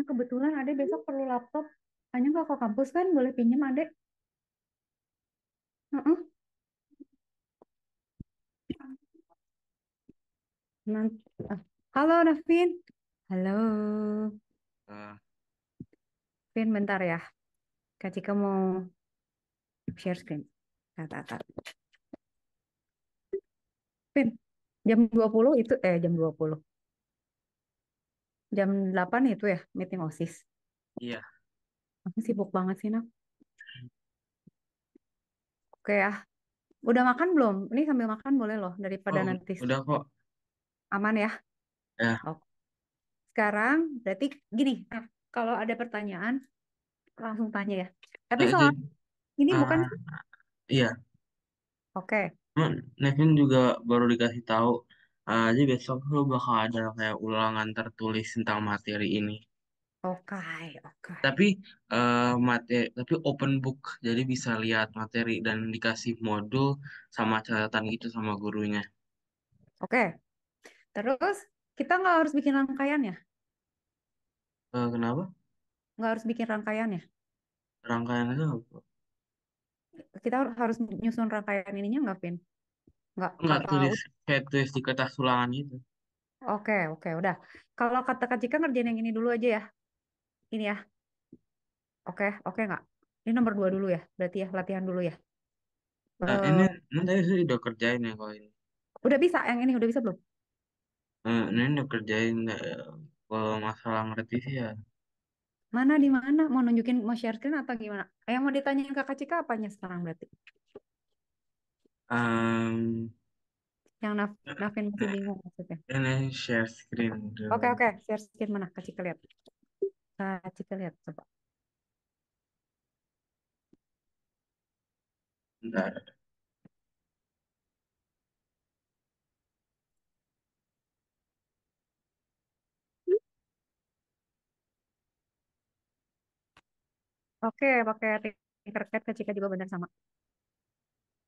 kebetulan adek besok perlu laptop. Hanya nggak ke kampus kan boleh pinjam adek. Uh -uh. Nanti. Ah. Halo Nafin. Halo, Pin. Vin bentar ya. Kak kamu share screen. Tat, Pin. Jam Vin, jam 20 itu, eh jam 20. Jam 8 itu ya, meeting OSIS. iya. Aku sibuk banget sih, Nak. Oke ya. Udah makan belum? Ini sambil makan boleh loh, daripada Oh, nanti udah kok. aman ya. Ya, Oke sekarang berarti gini kalau ada pertanyaan langsung tanya ya tapi soal nah, soal ini bukan ah, iya. oke okay. Hmm, Nevin juga baru dikasih tahu uh, jadi besok lu bakal ada kayak ulangan tertulis tentang materi ini. oke oke Tapi eh, materi tapi open book jadi bisa lihat materi dan dikasih modul sama catatan gitu sama gurunya. oke terus kita nggak harus bikin rangkaian ya Eh, kenapa? Nggak harus bikin rangkaian ya? Rangkaian itu apa? Kita harus nyusun rangkaian ininya nggak, Vin? Nggak, Enggak tulis kayak tulis di kertas ulangan itu? Oke, oke, udah. Kalau kata Kak Cika ngerjain yang ini dulu aja ya. Ini ya. Oke, oke nggak? Ini nomor dua dulu ya, berarti ya, latihan dulu ya. Uh, ini, eh. nanti tadi saya udah kerjain ya kalau ini. udah bisa yang ini, udah bisa belum? Uh, ini udah kerjain kalau masalah ngerti sih ya Mana di mana? Mau nunjukin, mau share screen atau gimana? Eh, yang mau ditanyain Kakak Cika apanya sekarang berarti? um Yang Naf eh, Nafin masih eh, bingung maksudnya. ini share screen Oke, oke. Share screen mana? Kak Cika lihat. Kak Cika lihat, coba. Oke, pakai Tinkercad ke Cika juga benar sama.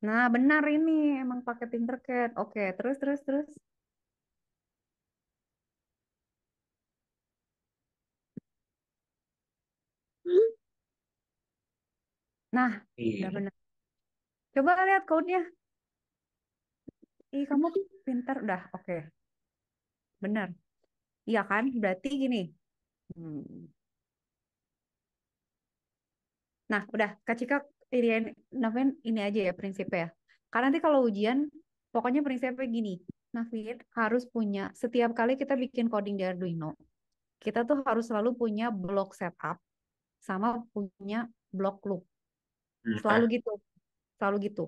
Nah, benar ini emang pakai Tinkercad. Oke, terus terus terus. Nah, udah iya. benar. Coba lihat code-nya. Ih, kamu pintar udah. Oke. Benar. Iya kan? Berarti gini. Hmm. Nah, udah Kak Cika ini namanya ini aja ya prinsipnya ya. Karena nanti kalau ujian pokoknya prinsipnya gini. Nafir harus punya setiap kali kita bikin coding di Arduino, kita tuh harus selalu punya block setup sama punya block loop. Hmm. Selalu gitu. Selalu gitu.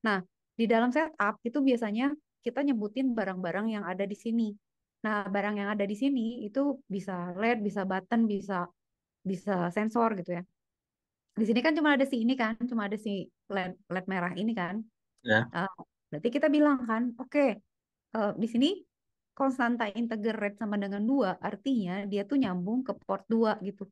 Nah, di dalam setup itu biasanya kita nyebutin barang-barang yang ada di sini. Nah, barang yang ada di sini itu bisa LED, bisa button, bisa bisa sensor gitu ya di sini kan cuma ada si ini kan, cuma ada si led led merah ini kan. Ya. Uh, berarti kita bilang kan, oke, okay, uh, eh, di sini konstanta integer red sama dengan dua, artinya dia tuh nyambung ke port 2 gitu.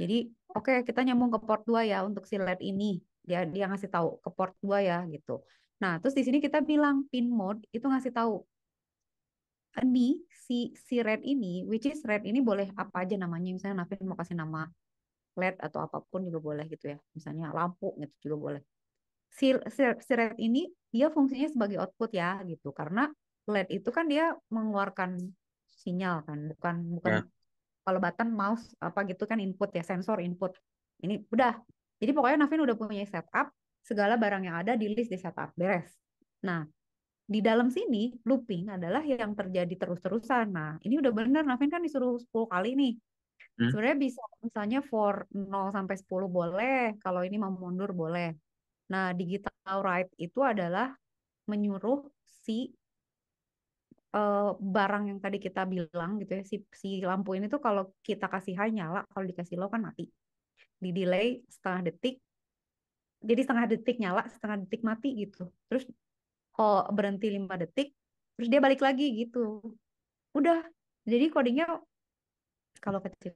Jadi, oke, okay, kita nyambung ke port 2 ya untuk si LED ini. Dia dia ngasih tahu ke port 2 ya gitu. Nah, terus di sini kita bilang pin mode itu ngasih tahu ini si si red ini which is red ini boleh apa aja namanya misalnya Navin mau kasih nama LED atau apapun juga boleh gitu ya. Misalnya lampu gitu juga boleh. Si, si, si red ini dia fungsinya sebagai output ya gitu. Karena LED itu kan dia mengeluarkan sinyal kan, bukan bukan ya. kalau button mouse apa gitu kan input ya, sensor input. Ini udah. Jadi pokoknya Navin udah punya setup, segala barang yang ada di list di setup, beres. Nah, di dalam sini looping adalah yang terjadi terus-terusan. Nah, ini udah bener Navin kan disuruh 10 kali nih. Hmm? Sebenarnya bisa misalnya for 0 sampai 10 boleh, kalau ini mau mundur boleh. Nah, digital right itu adalah menyuruh si uh, barang yang tadi kita bilang gitu ya, si, si lampu ini tuh kalau kita kasih high nyala, kalau dikasih low kan mati. Di delay setengah detik, jadi setengah detik nyala, setengah detik mati gitu. Terus kalau berhenti lima detik, terus dia balik lagi gitu. Udah, jadi codingnya kalau kecil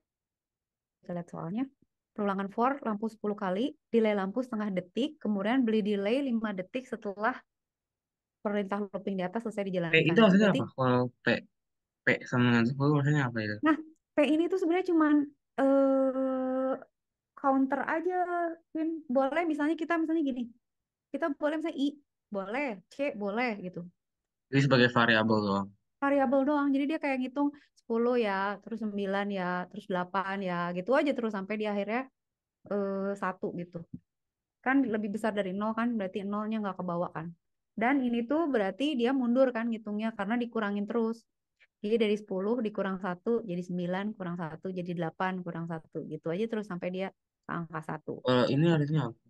kita lihat soalnya. Perulangan for lampu 10 kali, delay lampu setengah detik, kemudian beli delay 5 detik setelah perintah looping di atas selesai dijalankan. P itu maksudnya apa? Kalau P P sama dengan 10 maksudnya apa itu? Nah, P ini tuh sebenarnya cuma eh counter aja, kan? Boleh misalnya kita misalnya gini. Kita boleh misalnya I, boleh, C, boleh gitu. Jadi sebagai variabel doang variabel doang. Jadi dia kayak ngitung 10 ya, terus 9 ya, terus 8 ya, gitu aja terus sampai di akhirnya eh, satu gitu. Kan lebih besar dari nol kan, berarti nolnya nggak kebawa kan. Dan ini tuh berarti dia mundur kan ngitungnya karena dikurangin terus. Jadi dari 10 dikurang satu jadi 9, kurang satu jadi 8, kurang satu gitu aja terus sampai dia angka satu. Uh, ini artinya apa?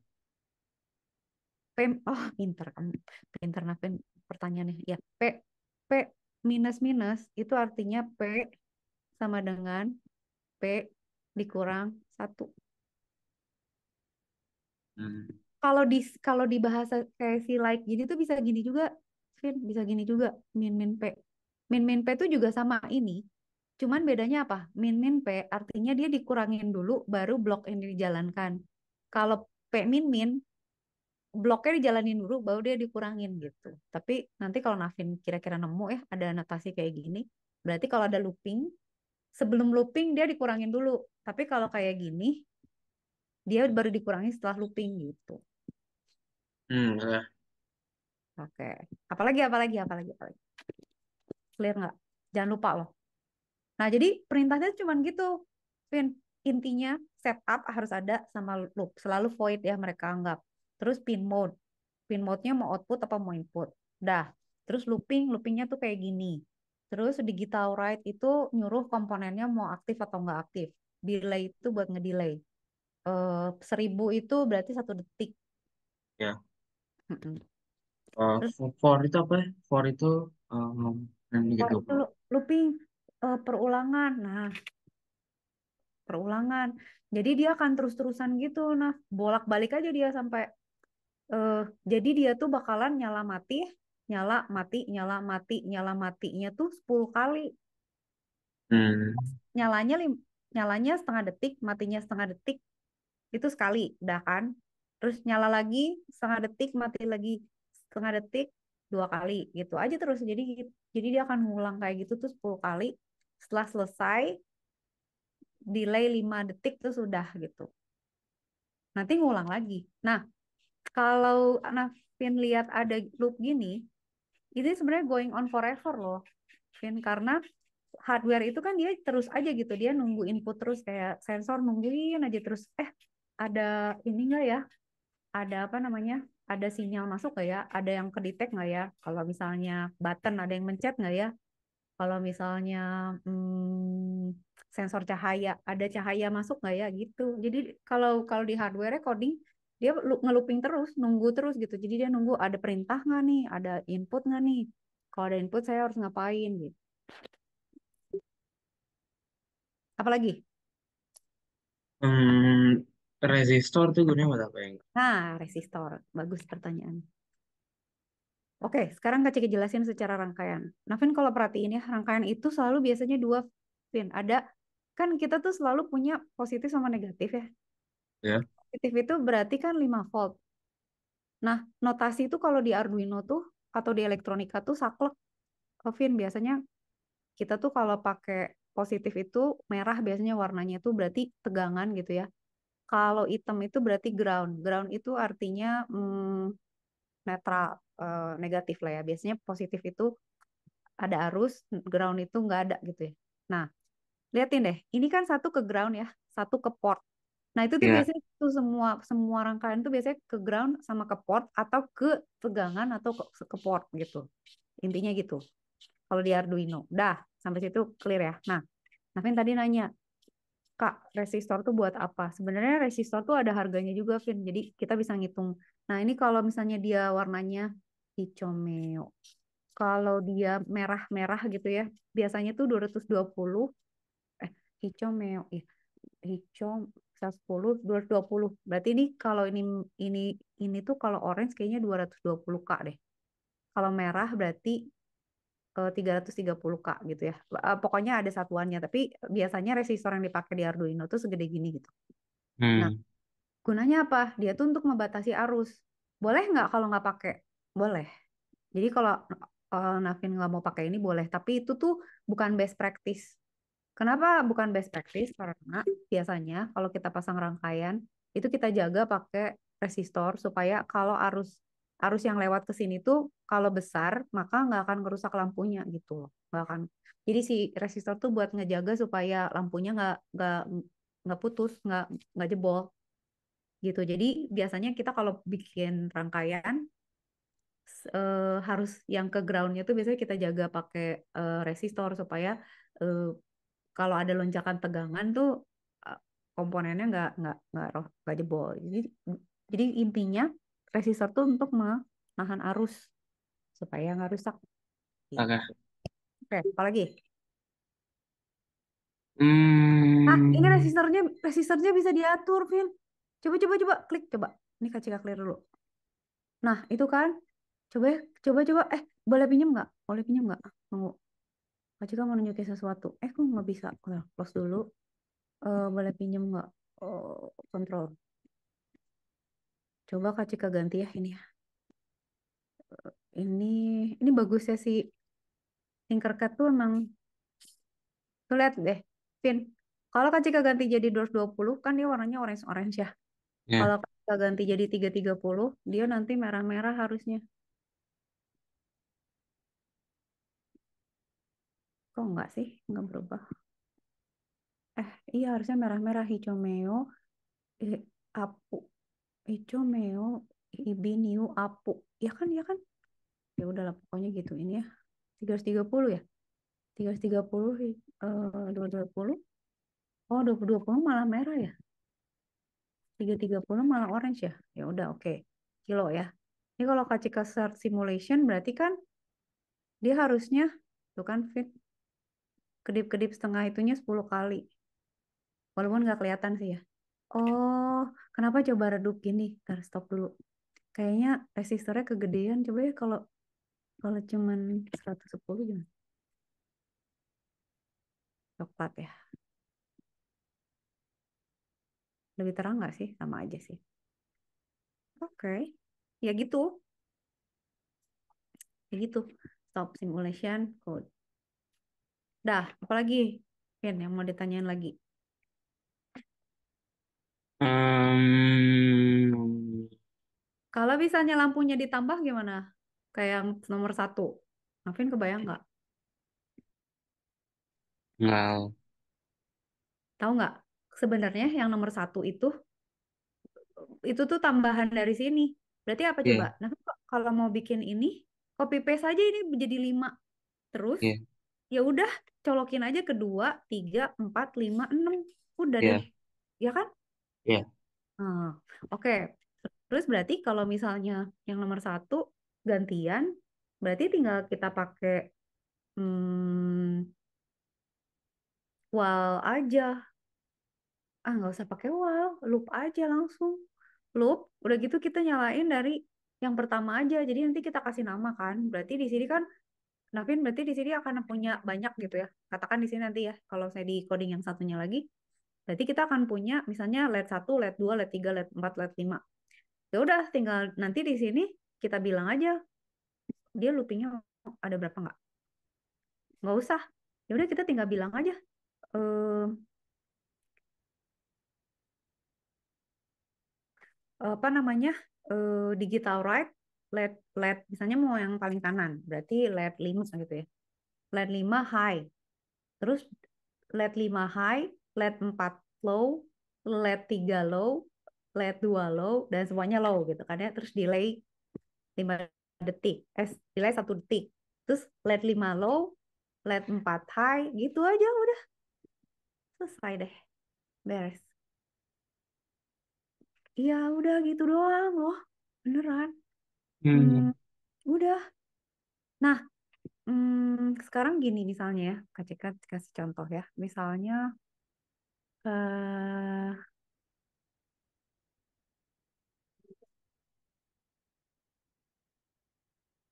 P, oh pinter kamu, pinter nafin pertanyaannya. Ya, P, P Minus-minus itu artinya P sama dengan P dikurang satu. Hmm. Kalau di kalau di bahasa kayak si like gini tuh bisa gini juga, Vin, bisa gini juga min min P. Min min P itu juga sama ini. Cuman bedanya apa? Min min P artinya dia dikurangin dulu baru blok ini dijalankan. Kalau P min min bloknya dijalanin dulu baru dia dikurangin gitu tapi nanti kalau Navin kira-kira nemu ya ada notasi kayak gini berarti kalau ada looping sebelum looping dia dikurangin dulu tapi kalau kayak gini dia baru dikurangin setelah looping gitu hmm iya. oke apalagi apalagi apalagi apalagi clear nggak jangan lupa loh nah jadi perintahnya cuma gitu Vin intinya setup harus ada sama loop selalu void ya mereka anggap terus pin mode. Pin mode-nya mau output apa mau input. Dah, terus looping, loopingnya tuh kayak gini. Terus digital write itu nyuruh komponennya mau aktif atau nggak aktif. Delay itu buat ngedelay. Uh, seribu itu berarti satu detik. Ya. Mm Uh, terus, for itu apa ya? For itu um, yang gitu. Itu looping uh, perulangan. Nah, perulangan. Jadi dia akan terus-terusan gitu, nah bolak-balik aja dia sampai uh, jadi dia tuh bakalan nyala mati nyala mati nyala mati nyala matinya tuh 10 kali hmm. nyalanya nyalanya setengah detik matinya setengah detik itu sekali udah kan terus nyala lagi setengah detik mati lagi setengah detik dua kali gitu aja terus jadi jadi dia akan ngulang kayak gitu tuh 10 kali setelah selesai delay 5 detik tuh sudah gitu nanti ngulang lagi nah kalau Navin lihat ada loop gini, ini sebenarnya going on forever loh, Vin, karena hardware itu kan dia terus aja gitu, dia nunggu input terus kayak sensor nungguin aja terus, eh ada ini nggak ya, ada apa namanya, ada sinyal masuk nggak ya, ada yang kedetek nggak ya, kalau misalnya button ada yang mencet nggak ya, kalau misalnya hmm, sensor cahaya ada cahaya masuk nggak ya gitu jadi kalau kalau di hardware recording dia ngeluping terus nunggu terus gitu jadi dia nunggu ada perintah nggak nih ada input nggak nih kalau ada input saya harus ngapain gitu apalagi hmm, resistor tuh gunanya buat apa yang nah resistor bagus pertanyaan Oke, sekarang Kak Ciki jelasin secara rangkaian. Navin kalau perhatiin ya, rangkaian itu selalu biasanya dua, pin Ada, kan kita tuh selalu punya positif sama negatif ya. Ya. Positif itu berarti kan 5 volt. Nah, notasi itu kalau di Arduino tuh atau di elektronika tuh saklek. Kevin biasanya kita tuh kalau pakai positif itu merah biasanya warnanya itu berarti tegangan gitu ya. Kalau hitam itu berarti ground. Ground itu artinya hmm, netral, eh, negatif lah ya. Biasanya positif itu ada arus, ground itu nggak ada gitu ya. Nah, liatin deh, ini kan satu ke ground ya, satu ke port. Nah, itu tuh yeah. biasanya itu semua semua rangkaian itu biasanya ke ground sama ke port atau ke tegangan atau ke, ke port gitu. Intinya gitu. Kalau di Arduino. Dah, sampai situ clear ya. Nah, Navin tadi nanya, Kak, resistor tuh buat apa? Sebenarnya resistor tuh ada harganya juga, Vin. Jadi kita bisa ngitung. Nah, ini kalau misalnya dia warnanya hijau Kalau dia merah-merah gitu ya, biasanya tuh 220 eh iya, hijau meo. ya Hijau 110 220. Berarti ini kalau ini ini ini tuh kalau orange kayaknya 220K deh. Kalau merah berarti 330K eh, gitu ya. Eh, pokoknya ada satuannya, tapi biasanya resistor yang dipakai di Arduino tuh segede gini gitu. Nah, hmm. Nah, gunanya apa? Dia tuh untuk membatasi arus. Boleh nggak kalau nggak pakai? Boleh. Jadi kalau uh, Navin nggak mau pakai ini boleh, tapi itu tuh bukan best practice Kenapa bukan best practice? Karena biasanya kalau kita pasang rangkaian itu kita jaga pakai resistor supaya kalau arus arus yang lewat ke sini tuh kalau besar maka nggak akan merusak lampunya gitu loh nggak akan jadi si resistor tuh buat ngejaga supaya lampunya nggak nggak nggak putus nggak nggak jebol gitu jadi biasanya kita kalau bikin rangkaian eh, harus yang ke groundnya tuh biasanya kita jaga pakai eh, resistor supaya eh, kalau ada lonjakan tegangan tuh eh, komponennya nggak nggak nggak roh nggak jebol jadi jadi intinya resistor tuh untuk menahan arus supaya nggak rusak oke oke okay, apa lagi hmm. ah ini hmm. resistornya resistornya bisa diatur Vin coba coba coba klik coba ini kacika clear dulu nah itu kan coba ya, coba coba eh boleh pinjam nggak boleh pinjam nggak tunggu kak Cika mau nunjukin sesuatu. Eh, kok nggak bisa? Nah, close dulu. Uh, boleh pinjam nggak? Uh, kontrol. Coba Kak Cika ganti ya ini ya. Uh, ini ini bagus ya si Tinkercad tuh emang tuh lihat deh, Pin. Kalau Kak Cika ganti jadi 220 kan dia warnanya orange-orange ya. Yeah. Kalau Kak Cika ganti jadi 330, dia nanti merah-merah harusnya. Oh, enggak sih? Enggak berubah. Eh, iya harusnya merah-merah hijau meo, eh, apu. Hijau meo, ibiniu apu. Ya kan, ya kan? Ya udahlah pokoknya gitu ini ya. 330 ya? 330 eh 220. Oh, puluh malah merah ya? 330 malah orange ya? Ya udah oke. Okay. Kilo ya. Ini kalau kasih ke simulation berarti kan dia harusnya tuh kan fit kedip-kedip setengah itunya 10 kali. Walaupun nggak kelihatan sih ya. Oh, kenapa coba redup gini? Ntar stop dulu. Kayaknya resistornya kegedean. Coba ya kalau kalau cuman 110 gimana? Coklat ya. Lebih terang nggak sih? Sama aja sih. Oke. Okay. Ya gitu. Ya gitu. Stop simulation code. Dah, apalagi Ken yang mau ditanyain lagi? Kalau misalnya lampunya ditambah gimana? Kayak yang nomor satu. maafin, kebayang nggak? Nggak. Tahu nggak? Sebenarnya yang nomor satu itu itu tuh tambahan dari sini. Berarti apa yeah. coba? Nah, kalau mau bikin ini, copy paste aja ini menjadi lima. Terus yeah ya udah colokin aja kedua tiga empat lima enam udah yeah. deh ya kan yeah. Iya. hmm, oke okay. terus berarti kalau misalnya yang nomor satu gantian berarti tinggal kita pakai hmm, wall aja ah nggak usah pakai wall loop aja langsung loop udah gitu kita nyalain dari yang pertama aja jadi nanti kita kasih nama kan berarti di sini kan Navin berarti di sini akan punya banyak gitu ya. Katakan di sini nanti ya, kalau saya di coding yang satunya lagi, berarti kita akan punya misalnya LED 1, LED 2, LED 3, LED 4, LED 5. Ya udah, tinggal nanti di sini kita bilang aja dia loopingnya ada berapa nggak? Nggak usah. Ya udah kita tinggal bilang aja. Ehm, apa namanya? Ehm, digital write LED LED misalnya mau yang paling kanan, berarti LED 5 misalnya gitu ya. LED 5 high. Terus LED 5 high, LED 4 low, LED 3 low, LED 2 low dan semuanya low gitu kan ya. Terus delay 5 detik. Eh delay 1 detik. Terus LED 5 low, LED 4 high gitu aja udah. Selesai deh. Beres. Iya udah gitu doang loh beneran Hmm. hmm. udah. Nah, hmm, sekarang gini misalnya ya, Kak Cika kasih contoh ya. Misalnya eh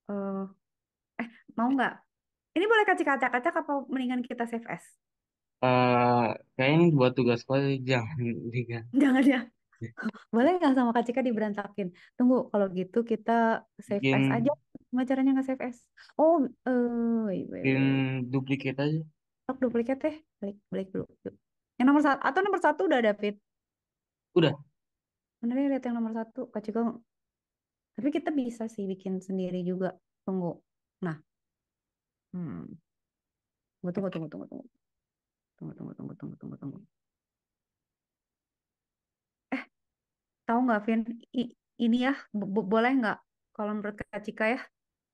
uh, eh mau nggak? Ini boleh Kak Cika acak-acak apa mendingan kita save as? Uh, kayaknya ini buat tugas sekolah jangan jangan. Jangan ya. Boleh nggak sama Kak Cika diberantakin? Tunggu, kalau gitu kita save Bikin... as aja. Gimana caranya nggak save as? Oh, eh, Bikin duplikat aja. Stok oh, duplikat deh. Ya? Balik, balik dulu. Yang nomor satu, atau nomor satu udah David? Udah. Bener ya, lihat yang nomor satu, Kak Cika. Tapi kita bisa sih bikin sendiri juga. Tunggu. Nah. Hmm. Tunggu, tunggu, tunggu, tunggu, tunggu. Tunggu, tunggu, tunggu, tunggu, tunggu, tunggu. tahu nggak Vin ini ya boleh nggak kalau menurut Kak Cika ya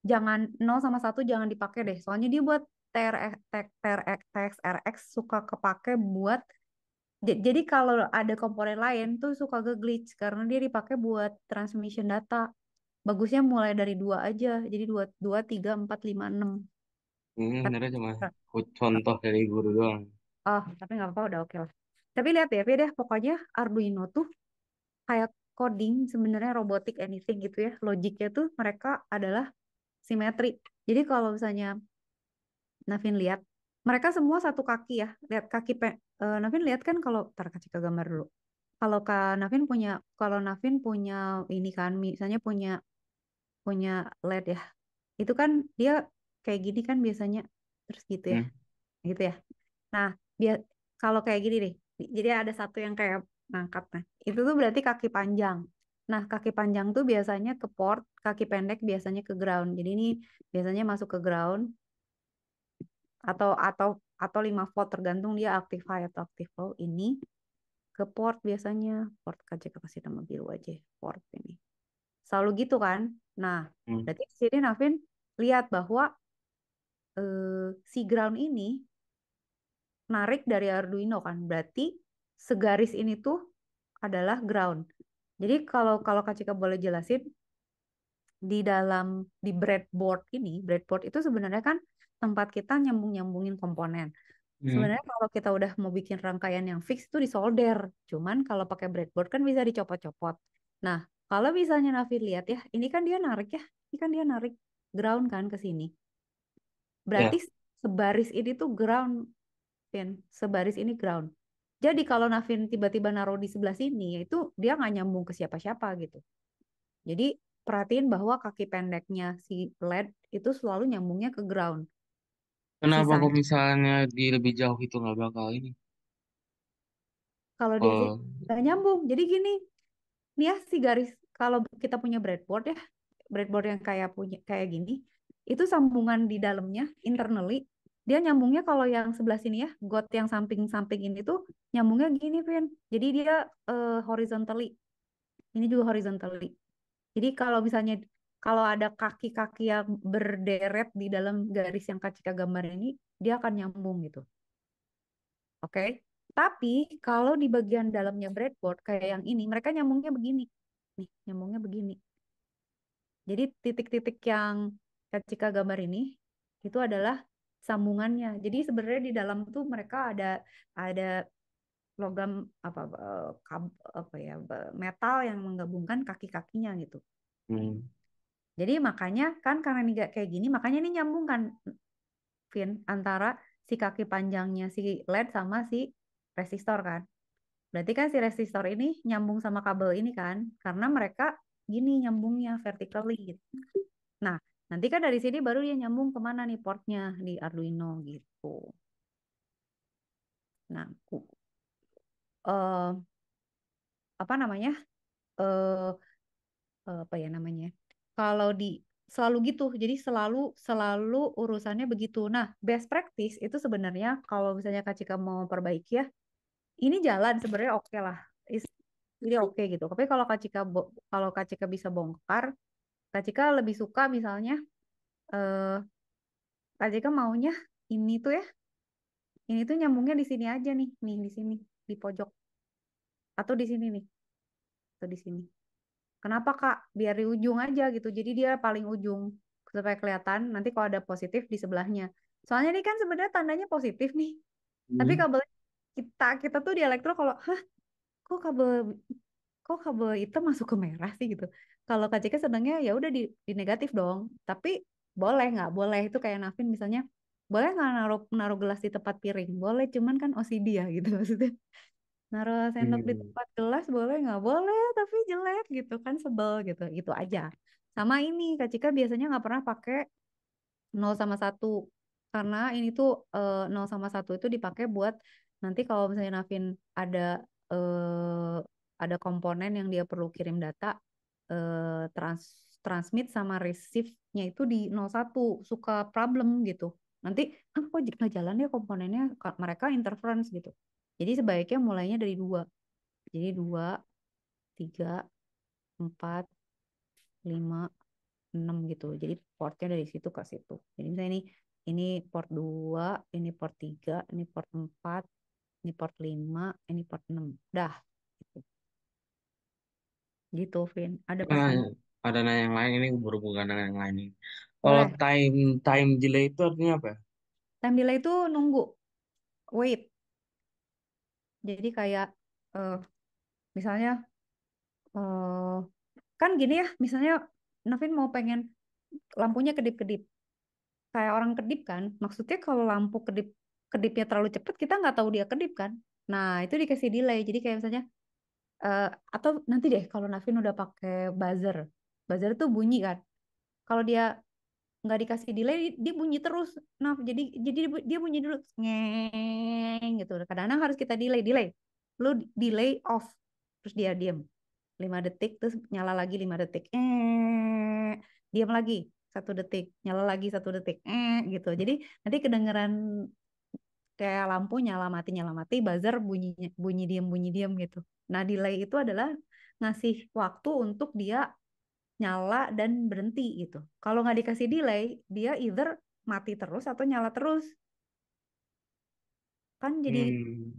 jangan 0 sama 1 jangan dipakai deh soalnya dia buat TRX, TRX, TXRX suka kepake buat jadi kalau ada komponen lain tuh suka ke glitch karena dia dipakai buat transmission data bagusnya mulai dari dua aja jadi dua dua tiga empat lima enam hmm, bener cuma contoh dari guru doang oh tapi nggak apa-apa udah oke okay lah tapi lihat ya deh pokoknya Arduino tuh kayak coding sebenarnya robotik anything gitu ya logiknya tuh mereka adalah simetri jadi kalau misalnya Navin lihat mereka semua satu kaki ya lihat kaki pe uh, Navin lihat kan kalau tar kasih ke gambar dulu kalau kak Navin punya kalau Navin punya ini kan misalnya punya punya LED ya itu kan dia kayak gini kan biasanya terus gitu ya hmm. gitu ya nah dia kalau kayak gini deh jadi ada satu yang kayak ngangkat. Nah, itu tuh berarti kaki panjang. Nah, kaki panjang tuh biasanya ke port, kaki pendek biasanya ke ground. Jadi ini biasanya masuk ke ground atau atau atau 5 volt tergantung dia active high atau active low. Ini ke port biasanya, port aja kasih nama biru aja, port ini. Selalu gitu kan? Nah, hmm. berarti sini Navin lihat bahwa eh, si ground ini narik dari Arduino kan. Berarti segaris ini tuh adalah ground. Jadi kalau kalau Kak Cika boleh jelasin di dalam di breadboard ini, breadboard itu sebenarnya kan tempat kita nyambung-nyambungin komponen. Hmm. Sebenarnya kalau kita udah mau bikin rangkaian yang fix itu disolder. Cuman kalau pakai breadboard kan bisa dicopot-copot. Nah, kalau misalnya Nafi lihat ya, ini kan dia narik ya. Ini kan dia narik ground kan ke sini. Berarti yeah. sebaris ini tuh ground, pin. Sebaris ini ground. Jadi kalau Navin tiba-tiba naruh di sebelah sini, ya itu dia nggak nyambung ke siapa-siapa gitu. Jadi perhatiin bahwa kaki pendeknya si LED itu selalu nyambungnya ke ground. Kenapa kok misalnya di lebih jauh itu nggak bakal ini? Kalau dia oh. nggak nyambung. Jadi gini, nih ya si garis kalau kita punya breadboard ya, breadboard yang kayak punya kayak gini, itu sambungan di dalamnya internally dia nyambungnya kalau yang sebelah sini ya, got yang samping-samping ini tuh nyambungnya gini, Vin. Jadi dia uh, horizontally. Ini juga horizontally. Jadi kalau misalnya kalau ada kaki-kaki yang berderet di dalam garis yang kacika gambar ini, dia akan nyambung gitu. Oke. Okay? Tapi kalau di bagian dalamnya breadboard kayak yang ini, mereka nyambungnya begini. Nih, nyambungnya begini. Jadi titik-titik yang kacika gambar ini itu adalah sambungannya. Jadi sebenarnya di dalam tuh mereka ada ada logam apa eh, apa ya metal yang menggabungkan kaki-kakinya gitu. Hmm. Jadi makanya kan karena ini gak kayak gini, makanya ini nyambung kan fin antara si kaki panjangnya si LED sama si resistor kan. Berarti kan si resistor ini nyambung sama kabel ini kan karena mereka gini nyambungnya vertically gitu. Nah, Nanti kan dari sini baru dia nyambung kemana nih portnya di Arduino gitu. Nah, uh, apa namanya? Uh, apa ya namanya? Kalau di selalu gitu, jadi selalu selalu urusannya begitu. Nah, best practice itu sebenarnya kalau misalnya Kak Cika mau perbaiki ya, ini jalan sebenarnya oke okay lah. Is, ini oke okay gitu. Tapi kalau Kak Cika kalau Kak Cika bisa bongkar, Kak Cika lebih suka misalnya eh Kak Cika maunya ini tuh ya ini tuh nyambungnya di sini aja nih nih di sini di pojok atau di sini nih atau di sini kenapa kak biar di ujung aja gitu jadi dia paling ujung supaya kelihatan nanti kalau ada positif di sebelahnya soalnya ini kan sebenarnya tandanya positif nih hmm. tapi kabel kita kita tuh di elektro kalau hah kok kabel kok kabel hitam masuk ke merah sih gitu kalau Cika senangnya ya udah di, di negatif dong tapi boleh nggak boleh itu kayak Nafin misalnya boleh nggak naruh naruh gelas di tempat piring boleh cuman kan OCD ya gitu maksudnya naruh sendok hmm. di iya. tempat gelas boleh nggak boleh tapi jelek gitu kan sebel gitu itu aja sama ini Kak Cika biasanya nggak pernah pakai nol sama satu karena ini tuh eh, nol sama satu itu dipakai buat nanti kalau misalnya Nafin ada eh, ada komponen yang dia perlu kirim data eh, trans transmit sama receive-nya itu di 01 suka problem gitu. Nanti ah kok nggak jalan ya komponennya mereka interference gitu. Jadi sebaiknya mulainya dari dua. Jadi dua, tiga, empat, lima, enam gitu. Jadi portnya dari situ ke situ. Jadi misalnya ini ini port dua, ini port tiga, ini port empat, ini port lima, ini port enam. Dah, gitu Vin ada Nah, ada nanya yang lain ini berhubungan dengan yang lain ini. Kalau boleh time time delay itu artinya apa? time delay itu nunggu wait jadi kayak uh, misalnya uh, kan gini ya misalnya Navin mau pengen lampunya kedip-kedip kayak orang kedip kan maksudnya kalau lampu kedip kedipnya terlalu cepat kita nggak tahu dia kedip kan nah itu dikasih delay jadi kayak misalnya uh, atau nanti deh kalau Navin udah pakai buzzer buzzer tuh bunyi kan kalau dia nggak dikasih delay dia bunyi terus nah jadi jadi dia bunyi dulu ngeng gitu kadang-kadang harus kita delay delay lu delay off terus dia diam lima detik terus nyala lagi lima detik eh diam lagi satu detik nyala lagi satu detik eh gitu jadi nanti kedengeran kayak lampu nyala mati nyala mati buzzer bunyi bunyi diem bunyi diem gitu nah delay itu adalah ngasih waktu untuk dia nyala dan berhenti gitu kalau nggak dikasih delay dia either mati terus atau nyala terus kan jadi hmm.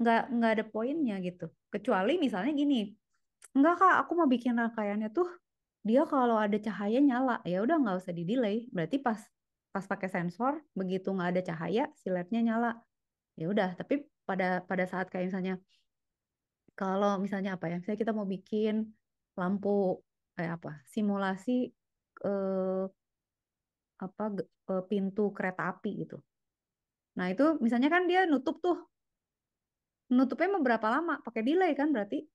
nggak nggak ada poinnya gitu kecuali misalnya gini enggak kak aku mau bikin rangkaiannya tuh dia kalau ada cahaya nyala ya udah nggak usah di delay berarti pas pas pakai sensor begitu nggak ada cahaya si LED-nya nyala ya udah tapi pada pada saat kayak misalnya kalau misalnya apa ya misalnya kita mau bikin lampu kayak eh, apa simulasi eh, apa eh, pintu kereta api gitu nah itu misalnya kan dia nutup tuh nutupnya beberapa lama pakai delay kan berarti hmm.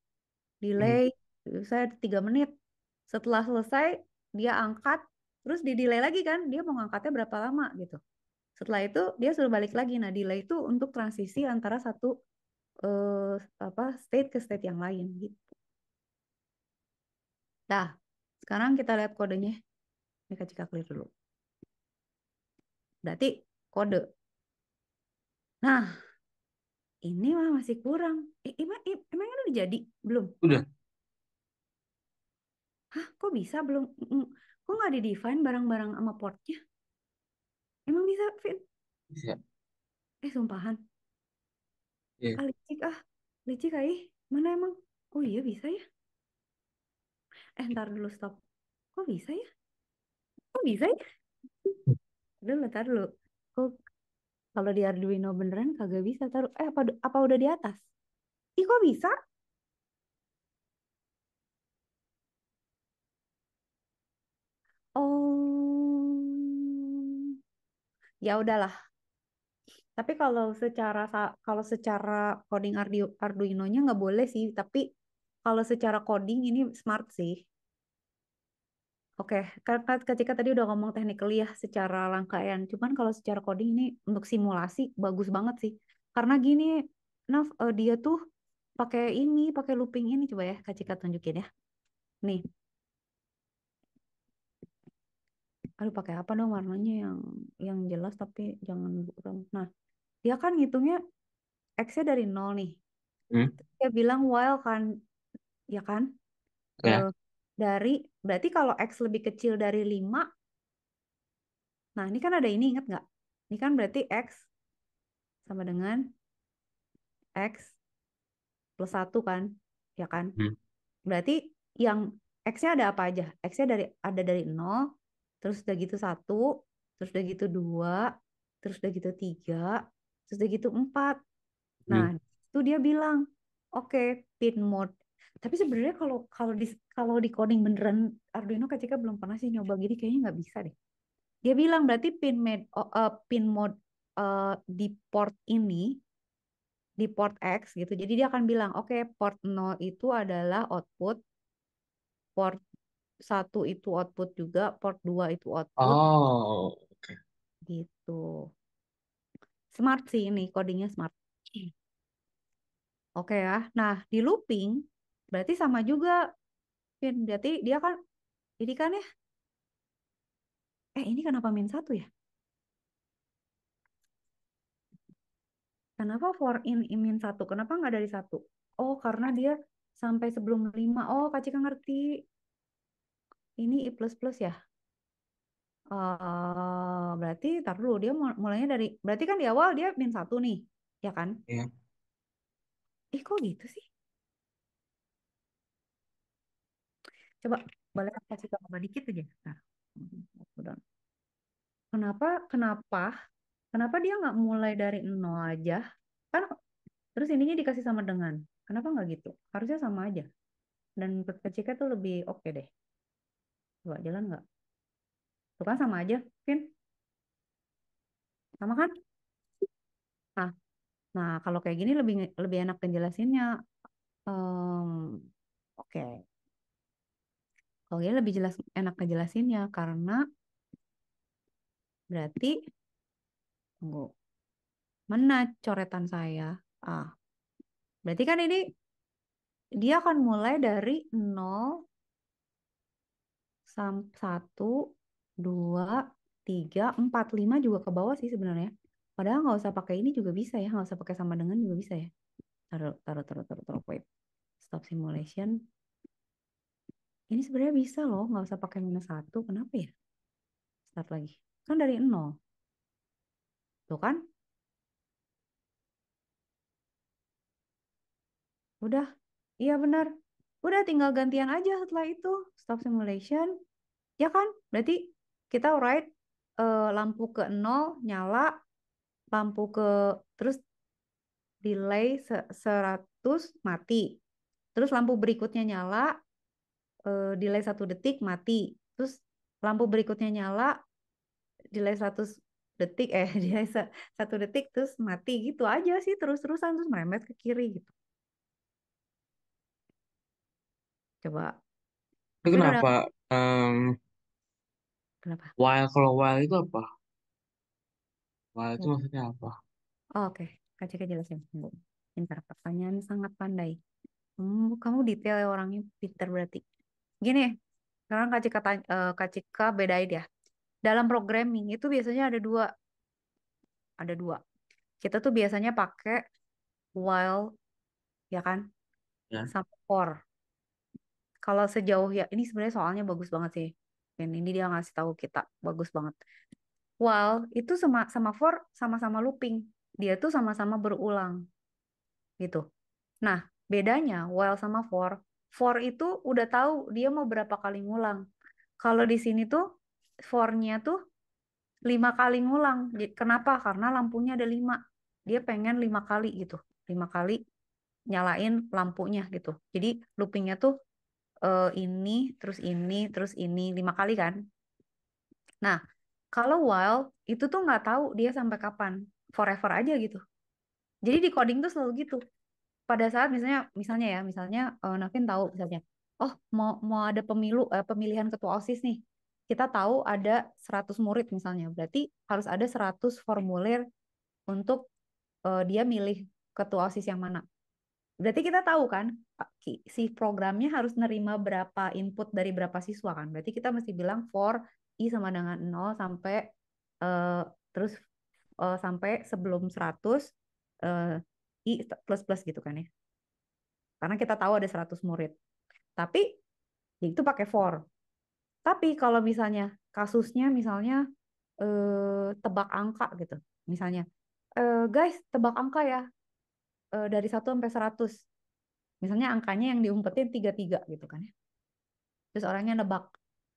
delay hmm. saya tiga menit setelah selesai dia angkat terus di delay lagi kan dia mau ngangkatnya berapa lama gitu setelah itu dia suruh balik lagi nah delay itu untuk transisi antara satu eh, apa state ke state yang lain gitu nah sekarang kita lihat kodenya mereka jika clear dulu berarti kode nah ini mah masih kurang eh, emang, emang udah jadi belum udah Hah, kok bisa belum kok nggak di define barang-barang sama portnya emang bisa Vin bisa eh sumpahan yeah. ah licik ah licik mana emang oh iya bisa ya eh ntar dulu stop kok bisa ya kok bisa ya Udah, ntar dulu kok kalau di Arduino beneran kagak bisa taruh eh apa apa udah di atas ih kok bisa ya udahlah tapi kalau secara kalau secara coding Arduino-nya nggak boleh sih tapi kalau secara coding ini smart sih Oke, okay. Kan ketika tadi udah ngomong technically ya secara rangkaian, cuman kalau secara coding ini untuk simulasi bagus banget sih. Karena gini, Naf, eh, dia tuh pakai ini, pakai looping ini coba ya, Kak Cika tunjukin ya. Nih, aduh pakai apa dong warnanya yang yang jelas tapi jangan buram. Nah, dia kan ngitungnya X-nya dari nol nih. Hmm? Dia bilang while kan ya kan? Yeah. Ya. Uh, dari berarti kalau X lebih kecil dari 5 Nah, ini kan ada ini inget nggak? Ini kan berarti X sama dengan X plus satu kan? Ya kan? Hmm. Berarti yang X-nya ada apa aja? X-nya dari ada dari nol terus udah gitu satu terus udah gitu dua terus udah gitu tiga terus udah gitu empat nah hmm. itu dia bilang oke okay, pin mode tapi sebenarnya kalau kalau di kalau di coding beneran Arduino ketika belum pernah sih nyoba gini kayaknya nggak bisa deh dia bilang berarti pin mode uh, eh, pin mode uh, di port ini di port X gitu jadi dia akan bilang oke okay, port 0 itu adalah output port satu itu output juga, port dua itu output. Oh, Okay. Gitu. Smart sih ini, codingnya smart. Oke okay ya. Nah, di looping berarti sama juga. Berarti dia kan, ini kan ya. Eh, ini kenapa min satu ya? Kenapa for in, in min satu? Kenapa nggak dari satu? Oh, karena dia sampai sebelum lima. Oh, Kak Cika ngerti ini I++ ya? Uh, berarti taruh dulu dia mulainya dari berarti kan di awal dia min satu nih, ya kan? Iya. Ih kok gitu sih? Coba boleh kasih tambah dikit aja. Nah. Kenapa kenapa kenapa dia nggak mulai dari nol aja? Kan terus ininya dikasih sama dengan. Kenapa nggak gitu? Harusnya sama aja. Dan kecilnya tuh lebih oke okay deh. Coba jalan nggak? Tuh kan sama aja, Vin. Sama kan? Nah, nah kalau kayak gini lebih lebih enak penjelasinnya. Um, Oke. Okay. Kalau gini lebih jelas enak kejelasinnya karena berarti tunggu mana coretan saya? Ah, berarti kan ini dia akan mulai dari 0 satu, dua, tiga, empat, lima juga ke bawah sih sebenarnya. Padahal nggak usah pakai ini juga bisa ya, nggak usah pakai sama dengan juga bisa ya. Taruh, taruh, taruh, taruh, taruh, wait. Stop simulation. Ini sebenarnya bisa loh, nggak usah pakai minus satu. Kenapa ya? Start lagi. Kan dari nol. Tuh kan? Udah. Iya benar udah tinggal gantian aja setelah itu stop simulation ya kan berarti kita write uh, lampu ke nol nyala lampu ke terus delay 100 mati terus lampu berikutnya nyala uh, delay satu detik mati terus lampu berikutnya nyala delay 100 detik eh delay satu detik terus mati gitu aja sih terus-terusan terus merembet ke kiri gitu Coba. Itu kenapa? Um, kenapa? while kalau while itu apa? While itu maksudnya apa? Oh, oke, Kak Cika jelasin. Tunggu. Pintar pertanyaan sangat pandai. Hmm, kamu detail ya orangnya pintar berarti. Gini, sekarang Kak Cika, tanya, eh, Kak ya. Dalam programming itu biasanya ada dua. Ada dua. Kita tuh biasanya pakai while, ya kan? Ya. Sama for kalau sejauh ya ini sebenarnya soalnya bagus banget sih dan ini dia ngasih tahu kita bagus banget well itu sama sama for sama-sama looping dia tuh sama-sama berulang gitu nah bedanya while sama for for itu udah tahu dia mau berapa kali ngulang kalau di sini tuh fornya tuh lima kali ngulang kenapa karena lampunya ada lima dia pengen lima kali gitu lima kali nyalain lampunya gitu jadi loopingnya tuh uh, ini, terus ini, terus ini, lima kali kan? Nah, kalau while itu tuh nggak tahu dia sampai kapan, forever aja gitu. Jadi di coding tuh selalu gitu. Pada saat misalnya, misalnya ya, misalnya uh, Navin tahu misalnya, oh mau mau ada pemilu, uh, pemilihan ketua osis nih, kita tahu ada 100 murid misalnya, berarti harus ada 100 formulir untuk uh, dia milih ketua OSIS yang mana. Berarti kita tahu kan si programnya harus nerima berapa input dari berapa siswa kan. Berarti kita mesti bilang for i sama dengan 0 sampai uh, terus uh, sampai sebelum 100 uh, eh, i plus plus gitu kan ya. Karena kita tahu ada 100 murid. Tapi ya itu pakai for. Tapi kalau misalnya kasusnya misalnya uh, tebak angka gitu. Misalnya uh, guys tebak angka ya dari 1 sampai 100. Misalnya angkanya yang diumpetin 33 gitu kan ya. Terus orangnya nebak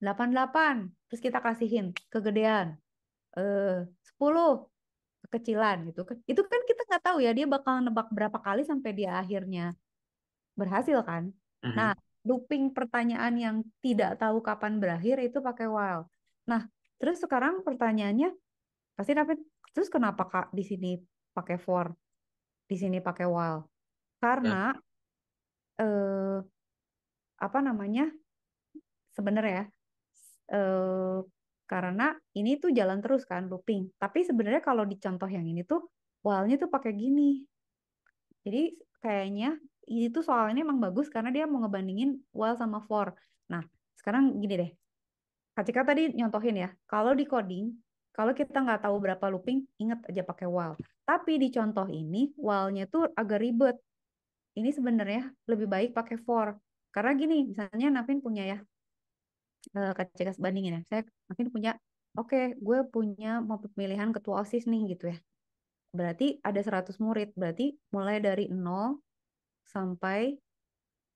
88, terus kita kasihin kegedean. Eh 10 kekecilan gitu kan. Itu kan kita nggak tahu ya dia bakal nebak berapa kali sampai dia akhirnya berhasil kan. Mm -hmm. Nah, looping pertanyaan yang tidak tahu kapan berakhir itu pakai while. Nah, terus sekarang pertanyaannya pasti dapat terus kenapa Kak di sini pakai for? Di sini pakai while. Karena yeah eh, apa namanya sebenarnya ya, eh, karena ini tuh jalan terus kan looping. Tapi sebenarnya kalau di contoh yang ini tuh walnya tuh pakai gini. Jadi kayaknya ini tuh soalnya emang bagus karena dia mau ngebandingin while sama for. Nah, sekarang gini deh. Kak tadi nyontohin ya, kalau di coding, kalau kita nggak tahu berapa looping, inget aja pakai while. Tapi di contoh ini, while-nya tuh agak ribet ini sebenarnya lebih baik pakai for karena gini misalnya Nafin punya ya gas eh, bandingin ya saya Navin punya oke okay, gue punya mau pemilihan ketua OSIS nih gitu ya berarti ada 100 murid berarti mulai dari nol sampai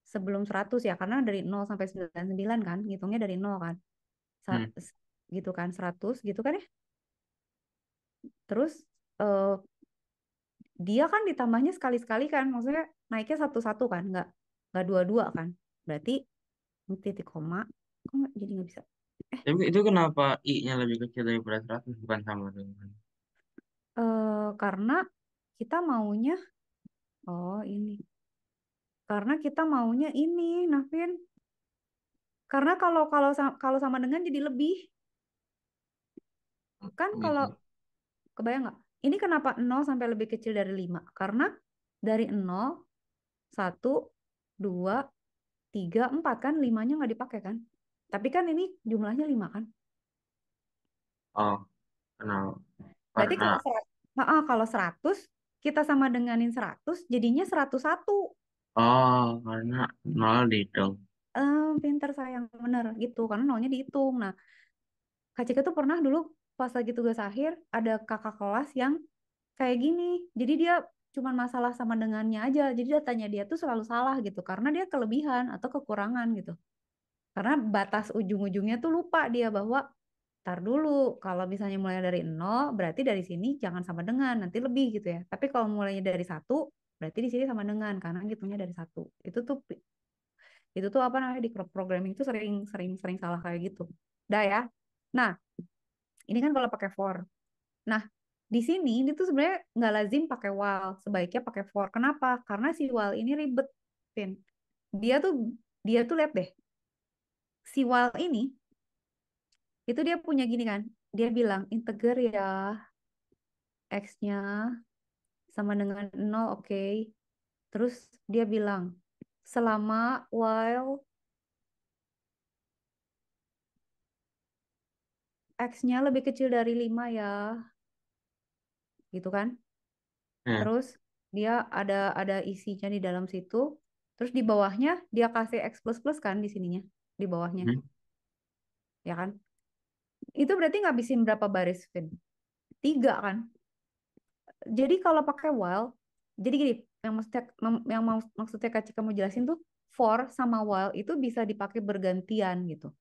sebelum 100 ya karena dari nol sampai 99 kan ngitungnya dari nol kan Sa hmm. gitu kan 100 gitu kan ya terus uh, dia kan ditambahnya sekali-sekali kan maksudnya naiknya satu-satu kan, nggak nggak dua-dua kan. Berarti titik koma, kok nggak jadi nggak bisa. Eh. Tapi itu kenapa i-nya lebih kecil dari daripada 100 bukan sama dengan? Uh, eh, karena kita maunya, oh ini. Karena kita maunya ini, Nafin. Karena kalau kalau kalau sama dengan jadi lebih. Kan iya. kalau kebayang nggak? Ini kenapa nol sampai lebih kecil dari 5? Karena dari nol satu, dua, tiga, empat kan. Limanya nggak dipakai kan? Tapi kan ini jumlahnya lima kan? Oh, kenal. Berarti kalau nah, kalau 100 kita sama denganin seratus jadinya seratus satu Oh, karena nol dihitung. Eh, pinter sayang bener gitu karena nolnya dihitung. Nah, Kak Cika tuh pernah dulu pas lagi tugas akhir ada kakak kelas yang kayak gini. Jadi dia cuman masalah sama dengannya aja. Jadi datanya dia tuh selalu salah gitu karena dia kelebihan atau kekurangan gitu. Karena batas ujung-ujungnya tuh lupa dia bahwa tar dulu kalau misalnya mulai dari nol berarti dari sini jangan sama dengan nanti lebih gitu ya. Tapi kalau mulainya dari satu berarti di sini sama dengan karena gitunya dari satu. Itu tuh itu tuh apa namanya di programming itu sering sering sering salah kayak gitu. Dah ya. Nah, ini kan kalau pakai for. Nah, di sini ini tuh sebenarnya nggak lazim pakai while, sebaiknya pakai for. Kenapa? Karena si while ini ribet, Pin. Dia tuh dia tuh lihat deh. Si while ini itu dia punya gini kan. Dia bilang integer ya x-nya sama dengan nol oke. Okay. Terus dia bilang selama while X-nya lebih kecil dari 5 ya gitu kan. Hmm. Terus dia ada ada isinya di dalam situ. Terus di bawahnya dia kasih X++ kan di sininya, di bawahnya. Hmm. Ya kan? Itu berarti ngabisin berapa baris, Vin? Tiga kan? Jadi kalau pakai while, jadi gini, yang maksudnya yang maksudnya Kak Cika mau jelasin tuh for sama while itu bisa dipakai bergantian gitu.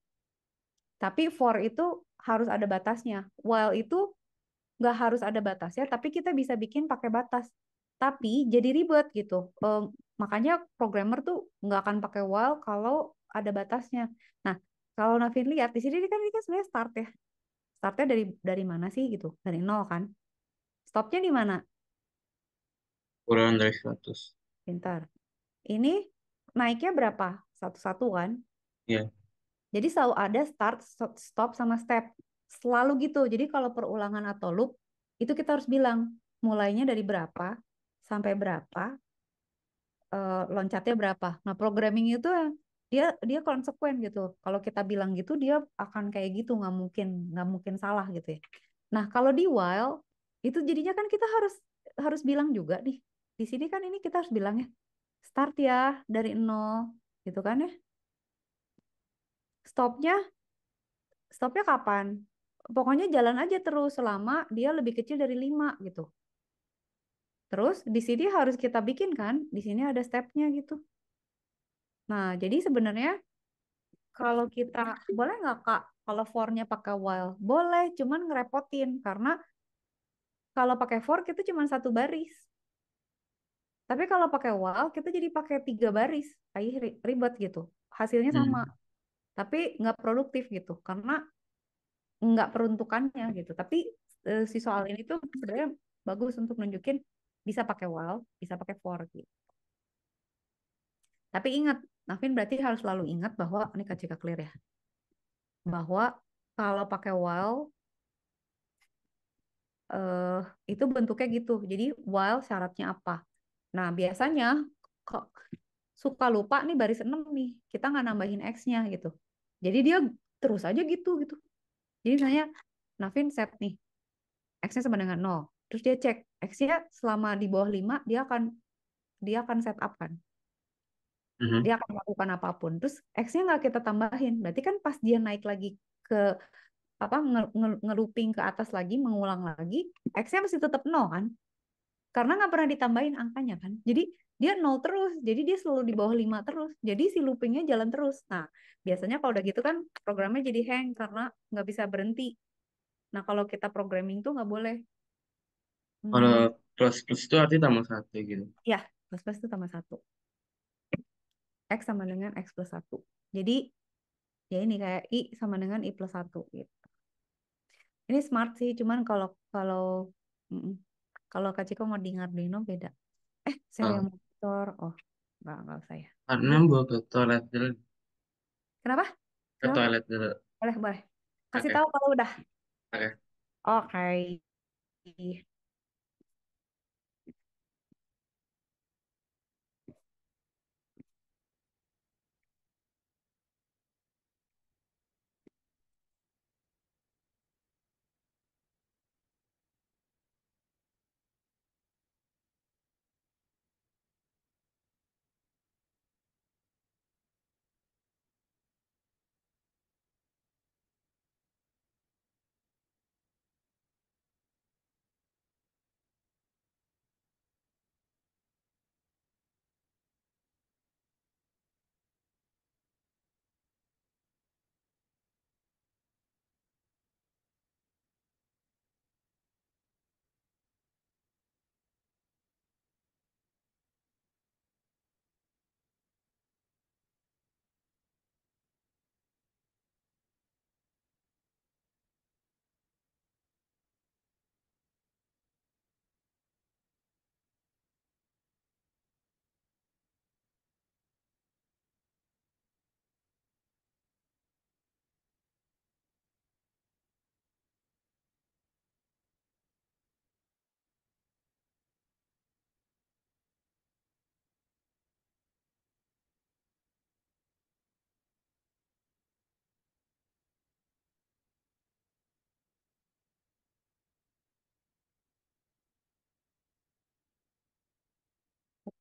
Tapi for itu harus ada batasnya. While itu nggak harus ada batas ya, tapi kita bisa bikin pakai batas. Tapi jadi ribet gitu. Um, makanya programmer tuh nggak akan pakai while kalau ada batasnya. Nah, kalau Navin lihat di sini kan ini kan sebenarnya start ya. Startnya dari dari mana sih gitu? Dari nol kan? Stopnya di mana? Kurang dari 100. Pintar. Ini naiknya berapa? Satu-satu kan? Iya. Yeah. Jadi selalu ada start, stop, sama step selalu gitu. Jadi kalau perulangan atau loop itu kita harus bilang mulainya dari berapa sampai berapa eh, loncatnya berapa. Nah, programming itu dia dia konsekuen gitu. Kalau kita bilang gitu dia akan kayak gitu nggak mungkin nggak mungkin salah gitu ya. Nah kalau di while itu jadinya kan kita harus harus bilang juga nih di sini kan ini kita harus bilang ya start ya dari nol gitu kan ya. Stopnya stopnya kapan? pokoknya jalan aja terus selama dia lebih kecil dari lima gitu. Terus di sini harus kita bikin kan, di sini ada stepnya gitu. Nah, jadi sebenarnya kalau kita boleh nggak kak kalau for-nya pakai while? Boleh, cuman ngerepotin karena kalau pakai for kita cuma satu baris. Tapi kalau pakai while kita jadi pakai tiga baris, kayak ribet gitu. Hasilnya sama, hmm. tapi nggak produktif gitu karena nggak peruntukannya gitu tapi uh, si soal ini tuh sebenarnya bagus untuk nunjukin bisa pakai while bisa pakai for gitu tapi ingat nafin berarti harus selalu ingat bahwa ini kacika clear ya bahwa kalau pakai while uh, itu bentuknya gitu. Jadi while syaratnya apa? Nah, biasanya kok suka lupa nih baris 6 nih. Kita nggak nambahin X-nya gitu. Jadi dia terus aja gitu gitu. Jadi misalnya Navin set nih, X-nya sama dengan 0. Terus dia cek, X-nya selama di bawah 5, dia akan dia akan set up kan. Mm-hmm. Dia akan melakukan apapun. Terus X-nya nggak kita tambahin. Berarti kan pas dia naik lagi ke apa ngeluping ke atas lagi, mengulang lagi, X-nya masih tetap 0 kan? Karena nggak pernah ditambahin angkanya kan. Jadi dia nol terus jadi dia selalu di bawah lima terus jadi si loopingnya jalan terus nah biasanya kalau udah gitu kan programnya jadi hang karena nggak bisa berhenti nah kalau kita programming tuh nggak boleh hmm. kalau plus plus itu artinya tambah satu gitu ya plus plus itu tambah satu x sama dengan x plus satu jadi ya ini kayak i sama dengan i plus satu gitu ini smart sih cuman kalau kalau kalau Kak Ciko mau dengar dino beda eh saya ah. yang vektor oh enggak, enggak usah ya karena gue ke toilet dulu kenapa ke kenapa? toilet dulu boleh boleh kasih okay. tahu kalau udah oke okay. oke okay.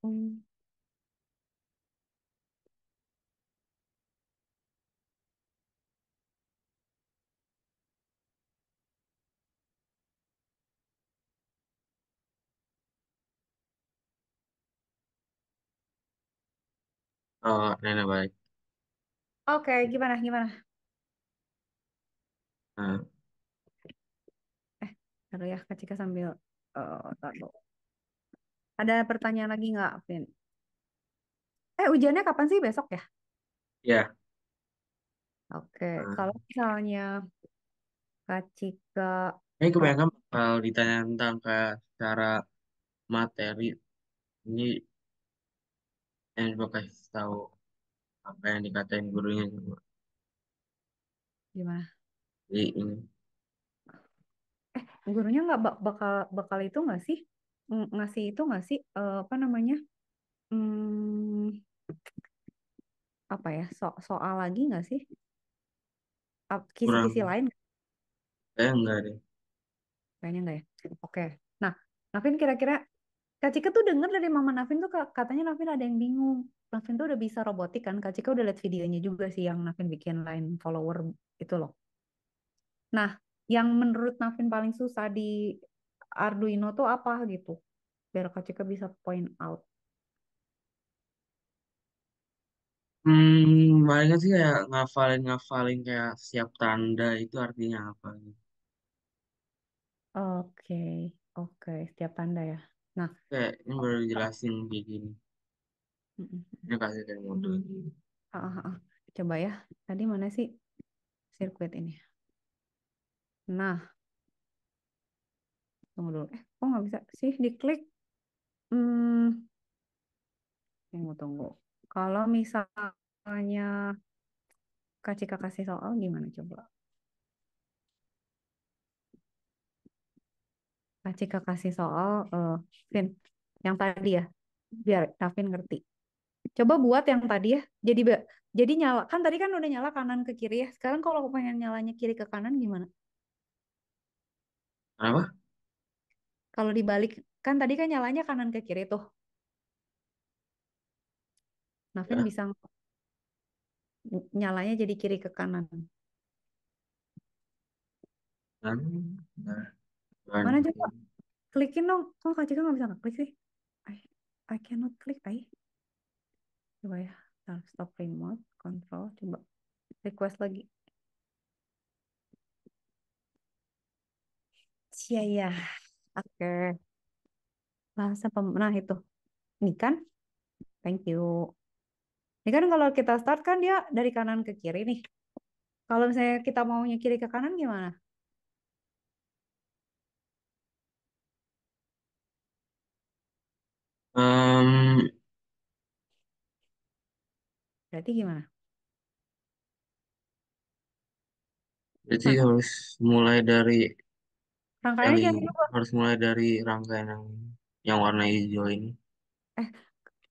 Mm. Oh, Nana baik. Oke, gimana gimana? Hmm. Eh, taruh ya Kak Cika sambil Uh, taruh. Ada pertanyaan lagi nggak, Vin? Eh, ujiannya kapan sih besok ya? Ya. Oke, uh. kalau misalnya Kak Cika... Ini kebanyakan bakal ditanya tentang kayak secara materi. Ini yang juga kasih tahu apa yang dikatain gurunya juga. Gimana? ini. Eh, gurunya nggak bakal bakal itu nggak sih? ngasih itu nggak sih uh, apa namanya hmm, apa ya so soal lagi nggak sih kisi-kisi lain kayaknya enggak deh kayaknya enggak ya oke nah Navin kira-kira Kak Cika tuh denger dari mama Navin tuh katanya Nafin ada yang bingung Navin tuh udah bisa robotik kan Kak Cika udah lihat videonya juga sih yang Nafin bikin lain follower itu loh nah yang menurut Nafin paling susah di Arduino tuh apa gitu. Biar Kak Cika bisa point out. Hmm, makanya sih kayak ngafalin-ngafalin kayak siap tanda itu artinya apa. Gitu. Oke, oke. Setiap tanda ya. Nah, Kayak ini oh, baru jelasin begini. Ini kasih kayak modul. Hmm. ah, ah, ah. Coba ya. Tadi mana sih sirkuit ini? Nah, tunggu dulu eh kok nggak bisa sih diklik hmm tunggu tunggu kalau misalnya Kak Cika kasih soal gimana coba Kak Cika kasih soal uh, Vin yang tadi ya biar Kavin ngerti coba buat yang tadi ya jadi jadi nyala kan tadi kan udah nyala kanan ke kiri ya sekarang kalau aku pengen nyalanya kiri ke kanan gimana Kenapa? Kalau dibalik, kan tadi kan nyalanya kanan ke kiri tuh. Navin ya. bisa nyalanya jadi kiri ke kanan. Kan, nah, kan. Mana coba? Klikin dong. Kok oh, Kak Cika nggak bisa ngeklik sih? I, I cannot click, I. Coba ya. Stop remote, control, coba request lagi. iya. ya. Oke. Bahasa pem- nah, itu. Ini kan. Thank you. Ini kan kalau kita start kan dia dari kanan ke kiri nih. Kalau misalnya kita mau kiri ke kanan gimana? Um, Berarti gimana? berarti harus mulai dari Rangkaian yang gitu, harus mulai dari rangkaian yang yang warna hijau ini. Eh,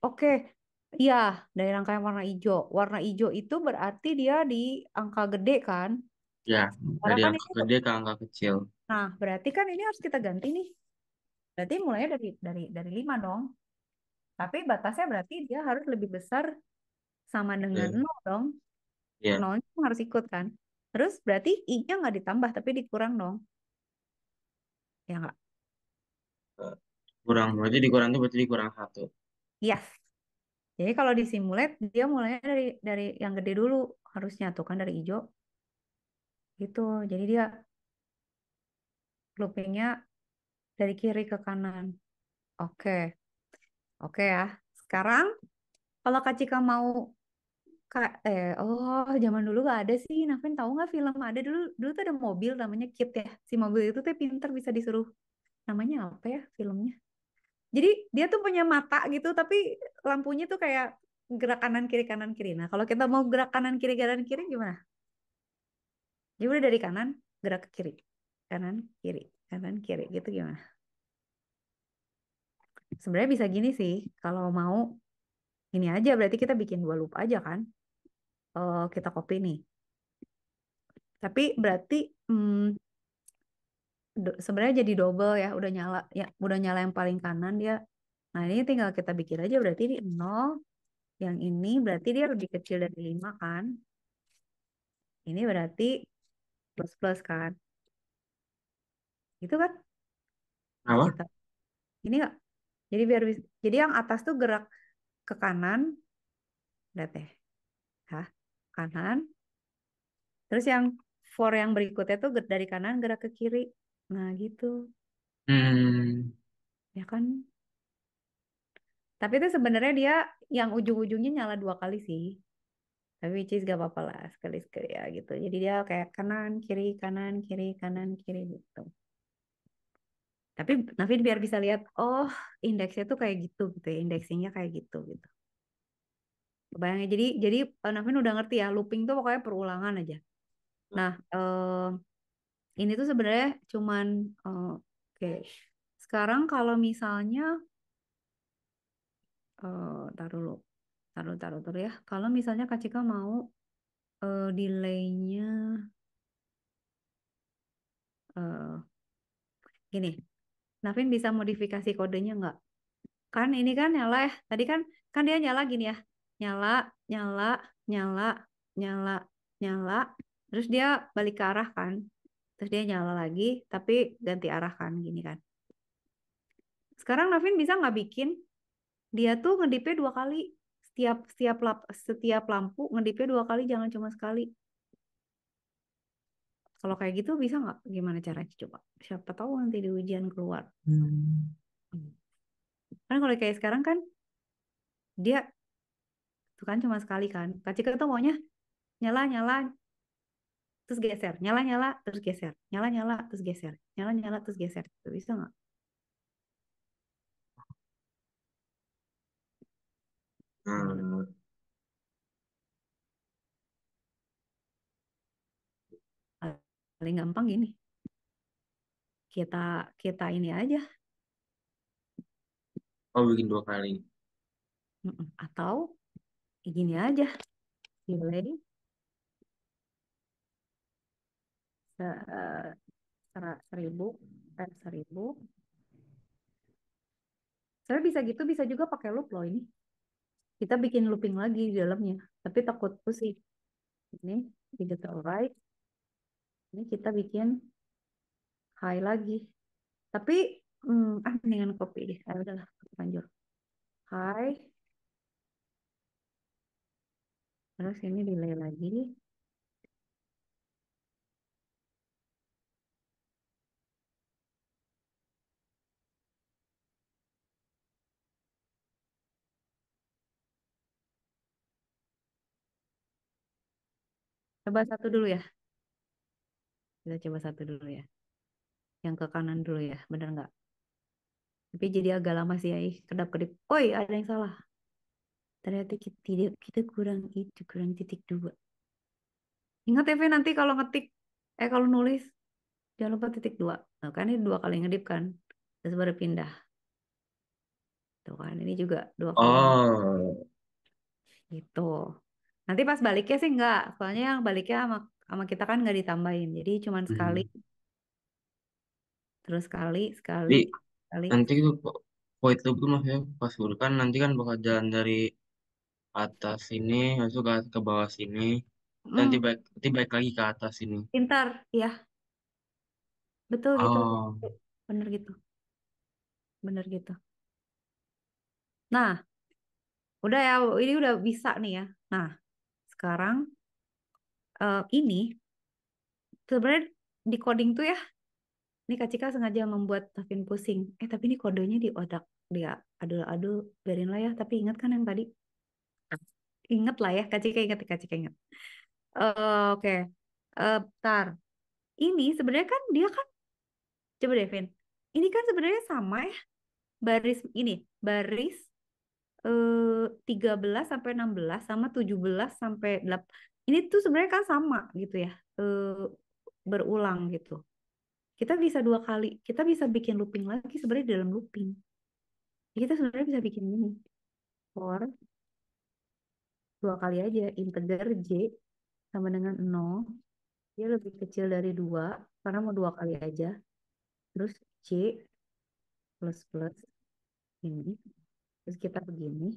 oke. Iya, dari rangkaian warna hijau. Warna hijau itu berarti dia di angka gede kan? Ya, Karena dari kan angka gede ke angka kecil. nah berarti kan ini harus kita ganti nih. Berarti mulainya dari dari dari 5 dong. Tapi batasnya berarti dia harus lebih besar sama dengan iya. nol 0 dong. Ya, Nolnya harus ikut kan. Terus berarti i-nya nggak ditambah tapi dikurang dong ya nggak? Kurang, berarti dikurang itu berarti dikurang satu. Yes. Iya. Jadi kalau disimulate dia mulainya dari dari yang gede dulu harusnya tuh kan dari hijau gitu. Jadi dia loopingnya dari kiri ke kanan. Oke, oke ya. Sekarang kalau Kak Cika mau Kak, eh, oh zaman dulu gak ada sih, Navin tahu nggak film ada dulu dulu tuh ada mobil namanya Kit ya, si mobil itu tuh pinter bisa disuruh namanya apa ya filmnya. Jadi dia tuh punya mata gitu, tapi lampunya tuh kayak gerak kanan kiri kanan kiri. Nah kalau kita mau gerak kanan kiri kanan kiri gimana? dia ya udah dari kanan gerak ke kiri, kanan kiri, kanan kiri gitu gimana? Sebenarnya bisa gini sih, kalau mau ini aja berarti kita bikin dua loop aja kan uh, kita copy nih. Tapi berarti hmm, sebenarnya jadi double ya, udah nyala ya, udah nyala yang paling kanan dia. Nah, ini tinggal kita bikin aja berarti ini 0 yang ini berarti dia lebih kecil dari 5 kan? Ini berarti plus plus kan? Itu kan? Nah, Apa? Ini enggak? Jadi biar jadi yang atas tuh gerak ke kanan. Lihat deh. Hah? kanan. Terus yang for yang berikutnya tuh dari kanan gerak ke kiri. Nah, gitu. Hmm. Ya kan? Tapi itu sebenarnya dia yang ujung-ujungnya nyala dua kali sih. Tapi which is gak apa-apa lah sekali-sekali ya gitu. Jadi dia kayak kanan, kiri, kanan, kiri, kanan, kiri gitu. Tapi Nafi biar bisa lihat, oh indeksnya tuh kayak gitu gitu ya, Indeksinya kayak gitu gitu. Bayangin ya? jadi jadi Navin udah ngerti ya looping tuh pokoknya perulangan aja. Hmm. Nah uh, ini tuh sebenarnya cuman uh, oke okay. sekarang kalau misalnya uh, eh, taruh lo taruh taruh taruh ya kalau misalnya Kak Cika mau uh, delaynya uh, gini Navin bisa modifikasi kodenya nggak? Kan ini kan nyala ya. Tadi kan kan dia nyala gini ya nyala, nyala, nyala, nyala, nyala. Terus dia balik ke arah kan. Terus dia nyala lagi, tapi ganti arah kan, gini kan. Sekarang Navin bisa nggak bikin dia tuh ngedipnya dua kali setiap setiap lap, setiap lampu ngedipnya dua kali jangan cuma sekali kalau kayak gitu bisa nggak gimana caranya coba siapa tahu nanti di ujian keluar hmm. kan kalau kayak sekarang kan dia itu kan cuma sekali kan Kak Cika tuh maunya nyala nyala terus geser nyala nyala terus geser nyala nyala terus geser nyala nyala terus geser itu bisa nggak hmm. paling gampang gini kita kita ini aja oh bikin dua kali atau gini aja. Delay. Eh, seribu per eh, seribu. Saya bisa gitu, bisa juga pakai loop loh ini. Kita bikin looping lagi di dalamnya, tapi takut pusing. Ini digital right. Ini kita bikin high lagi. Tapi hmm, ah mendingan copy deh. Ah, udahlah, lanjut. High Terus ini delay lagi. Coba satu dulu ya. Kita coba satu dulu ya. Yang ke kanan dulu ya, bener nggak? Tapi jadi agak lama sih ya, kedap-kedip. Oi, ada yang salah ternyata kita, tidak, kita kurang itu kurang titik dua ingat ya nanti kalau ngetik eh kalau nulis jangan lupa titik dua nah, kan ini dua kali ngedip kan terus baru pindah tuh kan ini juga dua kali oh. gitu nanti pas baliknya sih enggak soalnya yang baliknya sama sama kita kan nggak ditambahin jadi cuman hmm. sekali terus sekali sekali sekali nanti itu point itu maksudnya pas kan nanti kan bakal jalan dari atas sini, masuk ke, ke bawah sini, dan nanti Mm, baik, nanti baik lagi ke atas sini. pintar, ya. Betul gitu. Oh. Bener gitu. Bener gitu. Nah, udah ya. Ini udah bisa nih ya. Nah, sekarang uh, ini sebenarnya di coding tuh ya. Ini Kak Cika sengaja membuat Tavin pusing. Eh, tapi ini kodenya di otak dia Aduh aduh, biarin lah ya. Tapi ingat kan yang tadi? inget lah ya Kak Cika inget Kak Cika inget uh, eh, oke okay. uh, eh, bentar ini sebenarnya kan dia kan coba deh vin. ini kan sebenarnya sama ya baris ini baris eh, belas sampai enam belas sama tujuh belas sampai delapan. ini tuh sebenarnya kan sama gitu ya eh, berulang gitu kita bisa dua kali kita bisa bikin looping lagi sebenarnya dalam looping kita sebenarnya bisa bikin ini for dua kali aja integer j sama dengan nol, dia lebih kecil dari dua karena mau dua kali aja terus c plus plus ini terus kita begini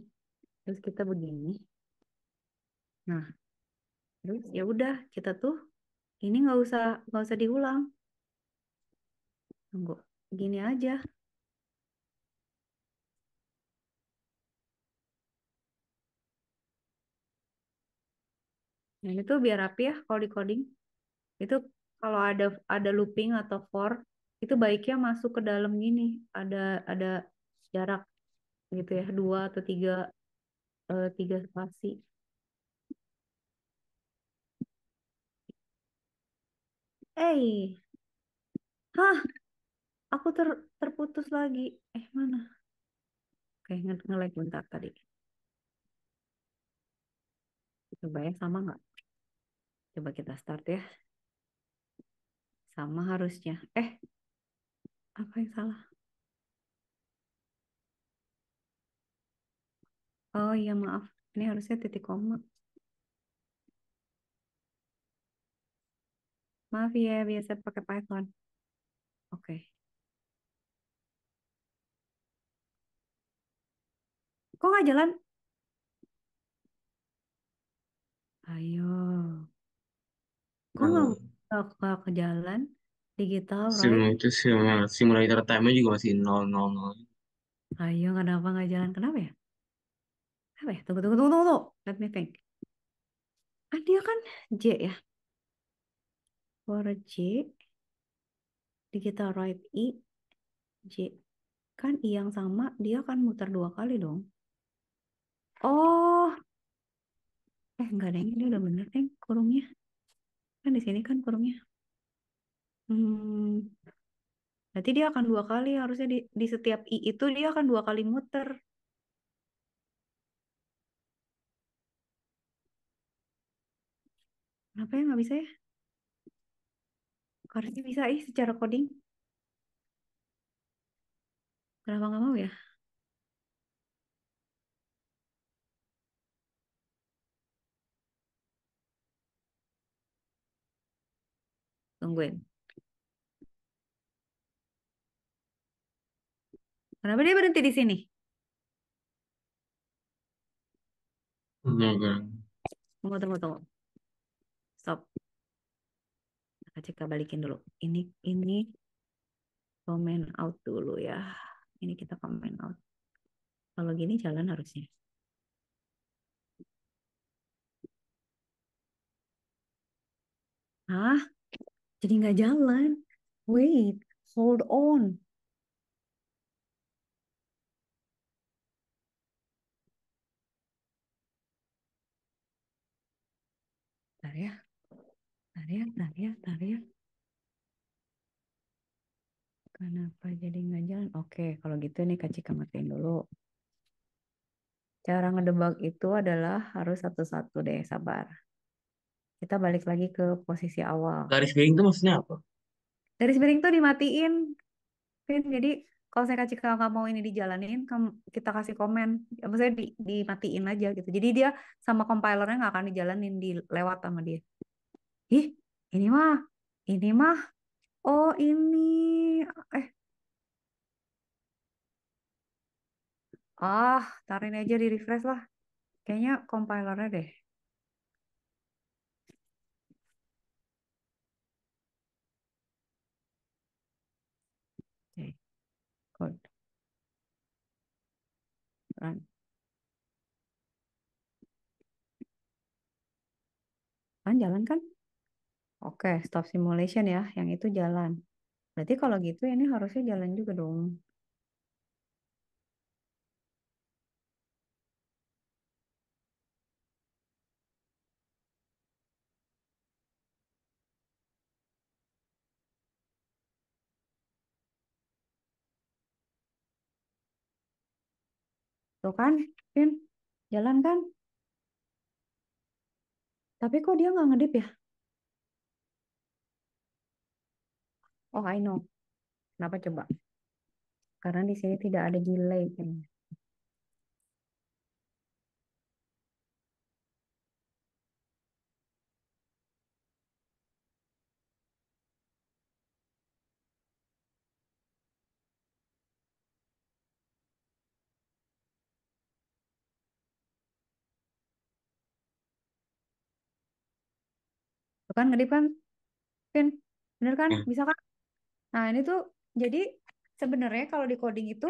terus kita begini nah terus ya udah kita tuh ini nggak usah nggak usah diulang tunggu gini aja Nah, itu biar rapi ya kalau di coding. Itu kalau ada ada looping atau for, itu baiknya masuk ke dalam gini, ada ada jarak gitu ya, dua atau tiga eh, tiga spasi. Hey. Hah. Aku ter terputus lagi. Eh, mana? Oke, nge-lag bentar tadi. Coba ya, sama nggak? Coba kita start ya. Sama harusnya. Eh, apa yang salah? Oh iya maaf, ini harusnya titik koma. Maaf ya, biasa pakai Python. Oke. Okay. Kok nggak jalan? Ayo. Kok nggak Hmm. ke, ke jalan digital Sim right? itu simulator, time-nya juga masih nol. Ayo ah, iya, kenapa nggak jalan? Kenapa ya? Apa ya? Tunggu tunggu tunggu tunggu. Let me think. Ah dia kan J ya. For J digital right I J. Kan I yang sama dia kan muter dua kali dong. Oh, eh enggak deh, ini udah bener deh kurungnya. Kan di sini kan kurungnya. Hmm, berarti dia akan dua kali harusnya di, di setiap i itu dia akan dua kali muter. Kenapa ya nggak bisa ya? Harusnya bisa ih secara coding. Kenapa nggak mau ya? Tungguin. Kenapa dia berhenti di sini? Tunggu, tunggu, tunggu. Stop. Kita cek balikin dulu. Ini, ini komen out dulu ya. Ini kita komen out. Kalau gini jalan harusnya. Hah? jadi nggak jalan wait hold on ya, ya, Bentar ya. Bentar ya, Kenapa jadi nggak jalan? Oke, kalau gitu nih kacik kematian dulu. Cara ngedebak itu adalah harus satu-satu deh, sabar. Kita balik lagi ke posisi awal. Garis miring itu maksudnya apa? Garis miring tuh dimatiin. jadi kalau saya kasih kalau nggak mau ini dijalanin, kita kasih komen. Ya, maksudnya di, dimatiin aja gitu. Jadi dia sama compilernya nggak akan dijalanin, dilewat sama dia. Ih, ini mah, ini mah, oh ini, eh, ah, tarin aja di refresh lah. Kayaknya compilernya deh. Kan jalan kan? Oke, stop simulation ya. Yang itu jalan. Berarti kalau gitu ini harusnya jalan juga dong. Tuh kan, Pin. Jalan kan? Tapi kok dia nggak ngedip ya? Oh, I know. Kenapa coba? Karena di sini tidak ada delay kayaknya. kan ngedip kan bener kan hmm. bisa kan nah ini tuh jadi sebenarnya kalau di coding itu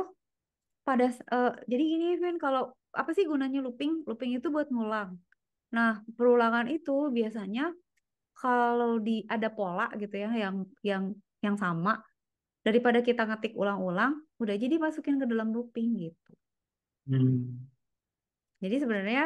pada uh, jadi gini kan kalau apa sih gunanya looping looping itu buat ngulang nah perulangan itu biasanya kalau di ada pola gitu ya yang yang yang sama daripada kita ngetik ulang-ulang udah jadi masukin ke dalam looping gitu hmm. jadi sebenarnya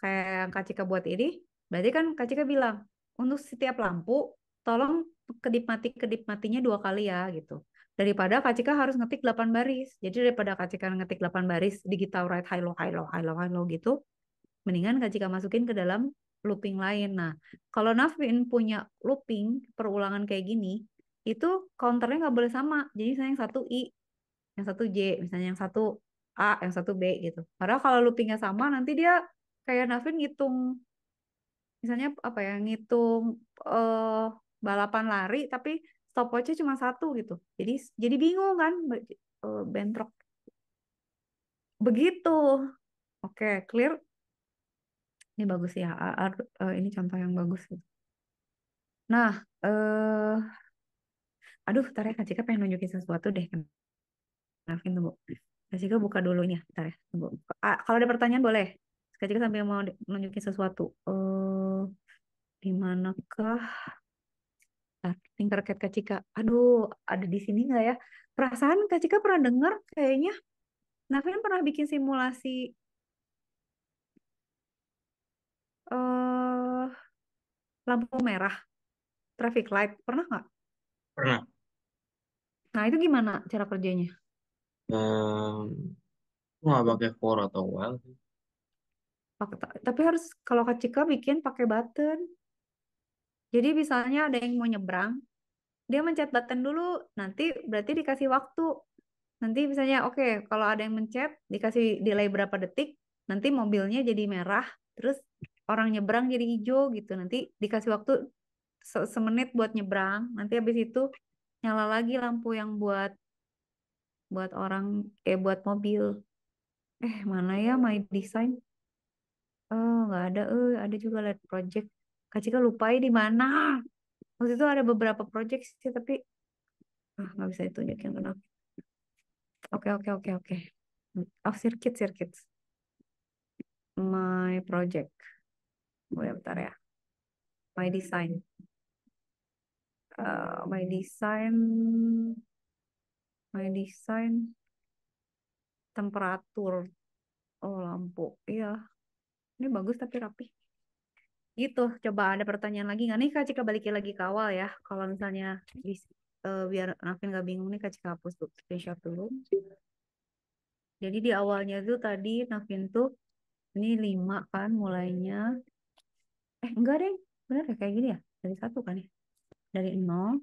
kayak yang Kak Cika buat ini berarti kan Kak Cika bilang untuk setiap lampu tolong kedip mati kedip matinya dua kali ya gitu daripada Kacika harus ngetik 8 baris. Jadi daripada Kacika ngetik 8 baris digital right high low high low high low high low gitu, mendingan Kacika masukin ke dalam looping lain. Nah, kalau Nafin punya looping perulangan kayak gini, itu counternya nggak boleh sama. Jadi misalnya yang satu I, yang satu J, misalnya yang satu A, yang satu B gitu. Padahal kalau loopingnya sama, nanti dia kayak Nafin ngitung misalnya apa ya ngitung uh, balapan lari tapi stopwatchnya cuma satu gitu jadi jadi bingung kan eh, bentrok begitu oke okay, clear ini bagus ya AR, uh, eh, ini contoh yang bagus nah uh, aduh tarik ya Kak pengen nunjukin sesuatu deh maafin tunggu Kak Cika buka dulunya ntar ya tunggu. Uh, kalau ada pertanyaan boleh ketika sampai mau nunjukin sesuatu uh, di manakah tingkat Kak Cika aduh ada di sini nggak ya perasaan Kak pernah dengar kayaknya Nafin kan pernah bikin simulasi uh, lampu merah traffic light pernah nggak pernah nah itu gimana cara kerjanya um, nggak pakai for atau while sih tapi harus kalau Kak Cika bikin pakai button. Jadi misalnya ada yang mau nyebrang, dia mencet button dulu, nanti berarti dikasih waktu. Nanti misalnya oke, okay, kalau ada yang mencet dikasih delay berapa detik, nanti mobilnya jadi merah, terus orang nyebrang jadi hijau gitu. Nanti dikasih waktu se semenit buat nyebrang, nanti habis itu nyala lagi lampu yang buat buat orang eh buat mobil. Eh, mana ya my design? Oh, nggak ada. Eh, ada juga lihat project. Kak Cika lupai di mana. Waktu itu ada beberapa project sih, tapi ah, nggak bisa ditunjukin kenapa. Oke, oke, oke, oke. Oh, circuit, circuit. My project. boleh ya, bentar ya. My design. Uh, my design. My design. Temperatur. Oh, lampu. Iya, ini bagus tapi rapi gitu coba ada pertanyaan lagi nggak nih kak Cika balikin lagi ke awal ya kalau misalnya bis, uh, biar Nafin nggak bingung nih kak Cika hapus tuh screenshot dulu jadi di awalnya tuh tadi Nafin tuh ini lima kan mulainya eh enggak deh bener ya kayak gini ya dari satu kan ya dari nol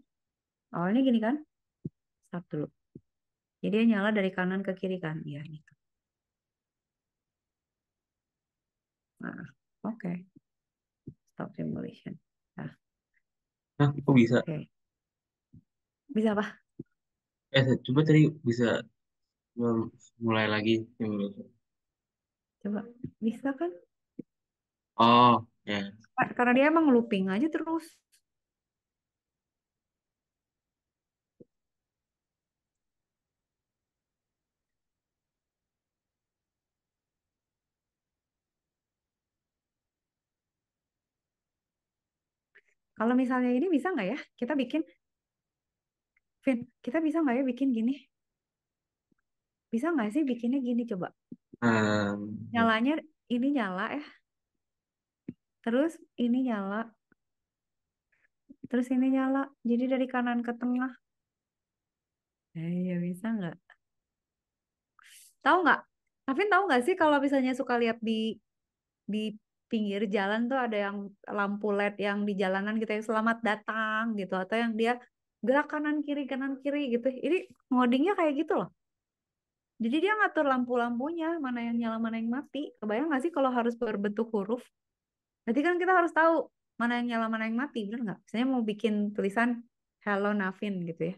awalnya gini kan stop dulu jadi nyala dari kanan ke kiri kan Iya nih. Nah, oke. Okay. Stop simulation. Nah, nah kok bisa? Okay. Bisa apa? Eh, coba tadi bisa mulai lagi simulation. Coba, bisa kan? Oh, ya. Yeah. Karena dia emang looping aja terus. Kalau misalnya ini bisa nggak ya? Kita bikin, Vin, kita bisa nggak ya bikin gini? Bisa nggak sih bikinnya gini coba? Um, Nyalanya ini nyala ya. Terus ini nyala. Terus ini nyala. Jadi dari kanan ke tengah. Eh, ya bisa nggak? Tahu nggak? Tapi tahu nggak sih kalau misalnya suka lihat di di pinggir jalan tuh ada yang lampu led yang di jalanan gitu yang selamat datang gitu atau yang dia gerak kanan kiri kanan kiri gitu ini ngodingnya kayak gitu loh jadi dia ngatur lampu-lampunya mana yang nyala mana yang mati kebayang nggak sih kalau harus berbentuk huruf berarti kan kita harus tahu mana yang nyala mana yang mati bener nggak misalnya mau bikin tulisan hello Navin gitu ya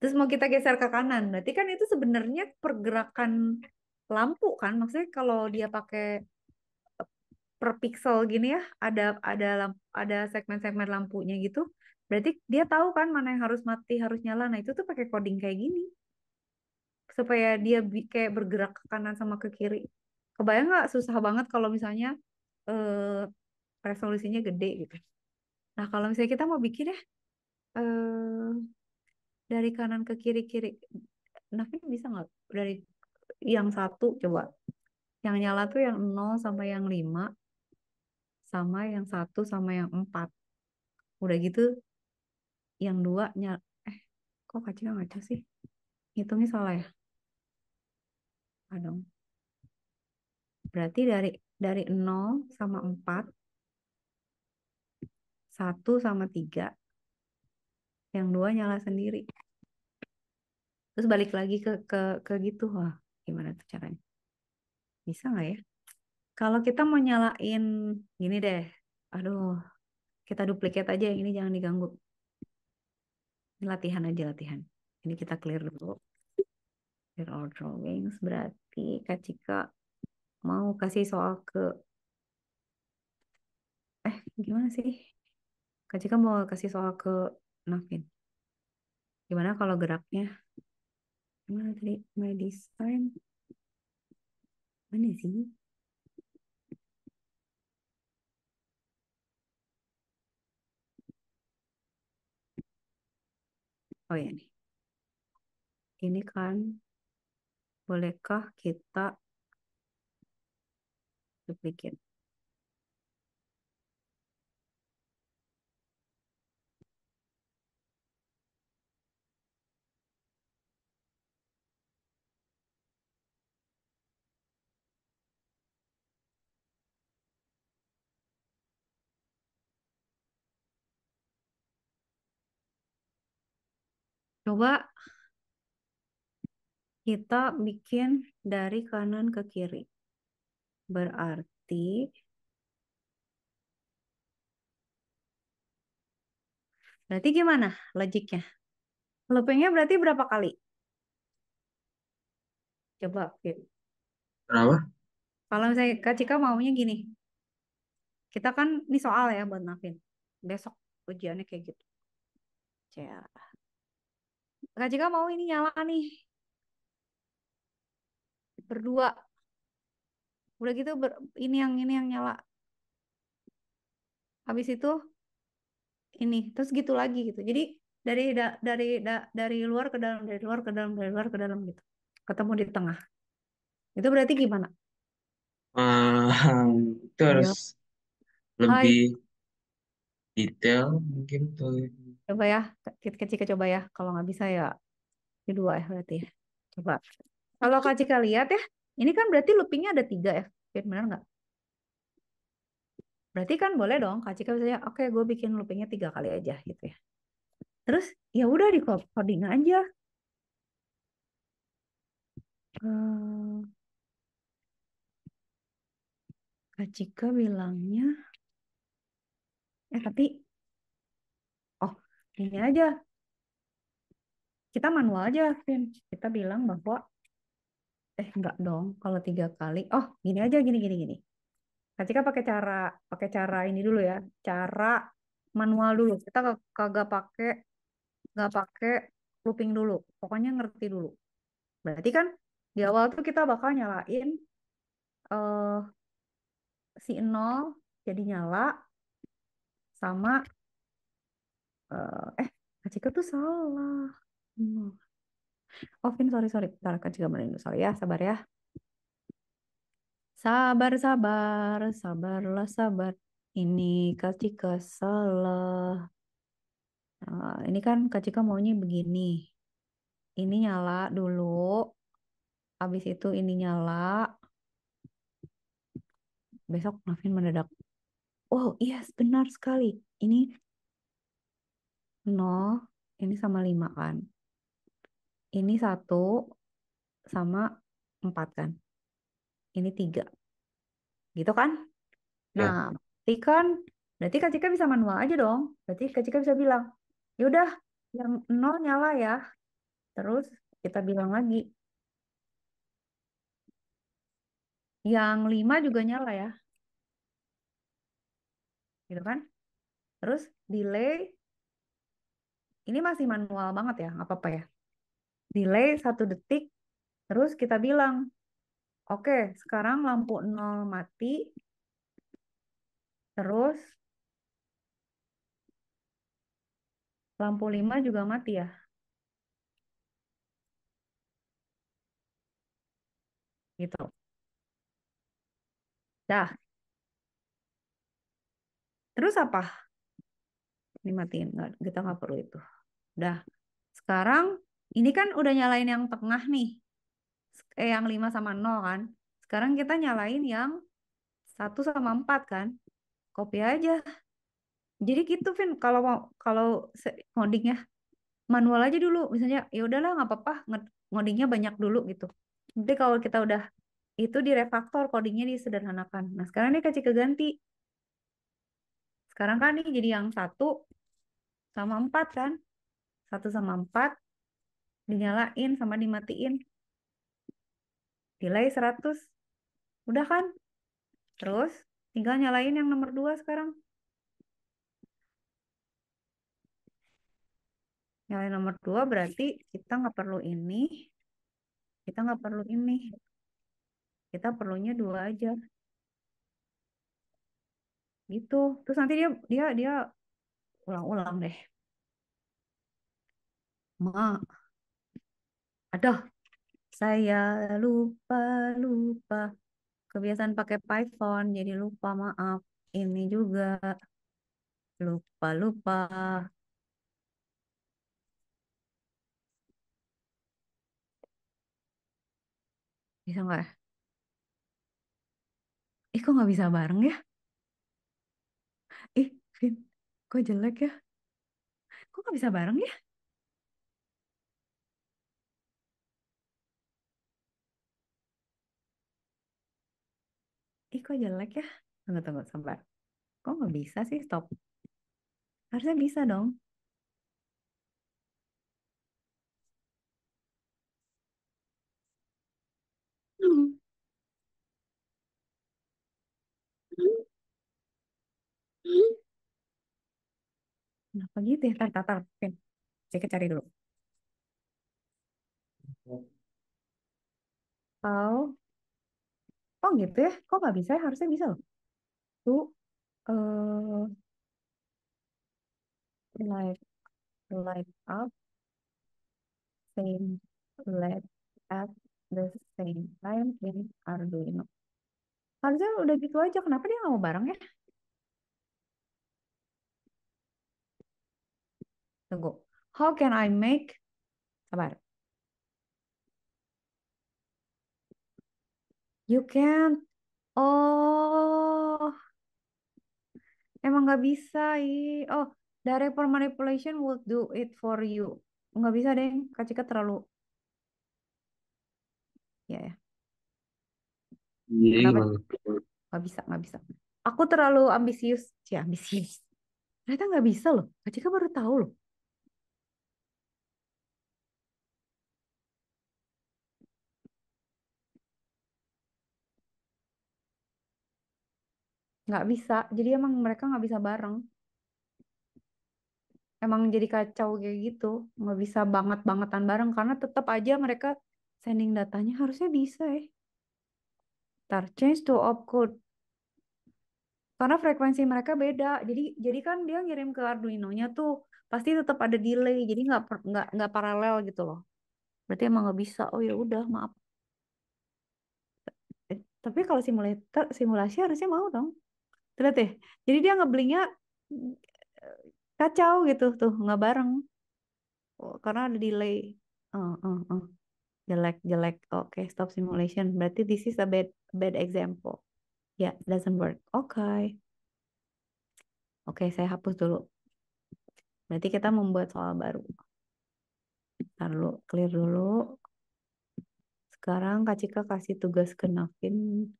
terus mau kita geser ke kanan berarti kan itu sebenarnya pergerakan lampu kan maksudnya kalau dia pakai per pixel gini ya, ada ada lamp, ada segmen-segmen lampunya gitu. Berarti dia tahu kan mana yang harus mati, harus nyala. Nah, itu tuh pakai coding kayak gini. Supaya dia kayak bergerak ke kanan sama ke kiri. Kebayang nggak susah banget kalau misalnya eh, resolusinya gede gitu. Nah, kalau misalnya kita mau bikin ya eh, dari kanan ke kiri kiri. Nafin bisa nggak dari yang satu coba? Yang nyala tuh yang 0 sampai yang 5 sama yang satu sama yang empat udah gitu yang dua nyal eh kok kaca ngaca sih hitungnya salah ya aduh berarti dari dari 0 sama empat satu sama tiga yang dua nyala sendiri terus balik lagi ke ke ke gitu wah gimana tuh caranya bisa nggak ya kalau kita mau nyalain gini deh, aduh, kita duplikat aja yang ini jangan diganggu. Ini latihan aja latihan. Ini kita clear dulu. Clear all drawings berarti Kak Cika mau kasih soal ke eh gimana sih? Kak Cika mau kasih soal ke Navin. Gimana kalau geraknya? Gimana tadi? My design. Mana sih? Oh ya nih. Ini kan bolehkah kita duplikin? Coba kita bikin dari kanan ke kiri. Berarti Berarti gimana logiknya? Loopingnya berarti berapa kali? Coba. Berapa? Kalau misalnya Kak Cika maunya gini. Kita kan ini soal ya buat Nafin. Besok ujiannya kayak gitu. Cera. Kak Jika mau ini nyala nih. Berdua. Udah gitu ber, ini yang ini yang nyala. Habis itu ini terus gitu lagi gitu. Jadi dari da, dari da, dari luar ke dalam, dari luar ke dalam, dari luar ke dalam gitu. Ketemu di tengah. Itu berarti gimana? Uh, itu harus ya. lebih Hai detail mungkin tuh coba ya kecil ke coba ya kalau nggak bisa ya ini dua ya berarti ya. coba kalau kak kalian lihat ya ini kan berarti loopingnya ada tiga ya benar nggak berarti kan boleh dong kak Cika misalnya oke gue bikin loopingnya tiga kali aja gitu ya terus ya udah di coding aja hmm, bilangnya Eh tapi oh ini aja kita manual aja, Vin. Kita bilang bahwa eh enggak dong kalau tiga kali. Oh gini aja gini gini gini. Ketika pakai cara pakai cara ini dulu ya, cara manual dulu. Kita kagak pakai nggak pakai looping dulu. Pokoknya ngerti dulu. Berarti kan di awal tuh kita bakal nyalain uh, si nol jadi nyala, sama uh, eh, eh Kacika tuh salah. Hmm. Oh, Vin, sorry, sorry. Bentar, Kacika menindu. Sorry ya, sabar ya. Sabar, sabar, sabarlah, sabar. Ini Kacika salah. Nah, ini kan Kacika maunya begini. Ini nyala dulu. abis itu ini nyala. Besok Navin mendadak oh iya yes, benar sekali ini 0 ini sama 5 kan ini 1 sama 4 kan ini 3 gitu kan iya. nah ya. berarti kan berarti Kak Cika bisa manual aja dong berarti Kak Cika bisa bilang yaudah yang 0 nyala ya terus kita bilang lagi yang 5 juga nyala ya gitu kan terus delay ini masih manual banget ya nggak apa-apa ya delay satu detik terus kita bilang oke okay, sekarang lampu nol mati terus lampu lima juga mati ya gitu. Dah, Terus apa? matiin nggak, kita nggak perlu itu. Udah. Sekarang ini kan udah nyalain yang tengah nih. Eh, yang 5 sama 0 kan. Sekarang kita nyalain yang 1 sama 4 kan. Copy aja. Jadi gitu Vin, kalau mau kalau ngodingnya manual aja dulu misalnya ya udahlah nggak apa-apa ngodingnya banyak dulu gitu. Nanti kalau kita udah itu direfaktor codingnya disederhanakan. Nah sekarang ini kasih keganti sekarang kan nih jadi yang satu sama empat kan? Satu sama empat dinyalain sama dimatiin. Nilai 100. Udah kan? Terus tinggal nyalain yang nomor dua sekarang. Nyalain nomor dua berarti kita nggak perlu ini. Kita nggak perlu ini. Kita perlunya dua aja gitu terus nanti dia dia dia ulang-ulang deh ma ada saya lupa lupa kebiasaan pakai Python jadi lupa maaf ini juga lupa lupa bisa nggak ya? Ih kok nggak bisa bareng ya? ih Vin kok jelek ya kok nggak bisa bareng ya ih kok jelek ya tunggu tunggu sabar kok nggak bisa sih stop harusnya bisa dong Kenapa gitu ya? Tar, tata. Saya cari dulu. Oh. Oh gitu ya? Kok nggak bisa? Ya? Harusnya bisa loh. Tuh. Eh, uh, light, light up. Same light at the same time in Arduino. Harusnya udah gitu aja. Kenapa dia nggak mau bareng ya? tunggu how can I make sabar you can oh emang nggak bisa i, oh direct manipulation will do it for you nggak bisa deh Kak Cika terlalu ya ya yeah. Iya, iya. nggak bisa, nggak bisa. Aku terlalu ambisius, ya ambisius. Ternyata nggak bisa loh. Kak Cika baru tahu loh. nggak bisa jadi emang mereka nggak bisa bareng emang jadi kacau kayak gitu nggak bisa banget bangetan bareng karena tetap aja mereka sending datanya harusnya bisa ya eh. tar change to opcode karena frekuensi mereka beda jadi jadi kan dia ngirim ke Arduino-nya tuh pasti tetap ada delay jadi nggak nggak nggak paralel gitu loh berarti emang nggak bisa oh ya udah maaf eh, tapi kalau simulator simulasi harusnya mau dong Lihat ya. Jadi dia ngebelinya eh, kacau gitu tuh, nggak bareng. Oh, karena ada delay. Oh, oh, oh. Jelek, jelek. Oke, okay, stop simulation. Berarti this is a bad bad example. Ya, yeah, doesn't work. Oke. Okay. Oke, okay, saya hapus dulu. Berarti kita membuat soal baru. Ntar clear dulu. Sekarang Kak Cika kasih tugas ke Navin.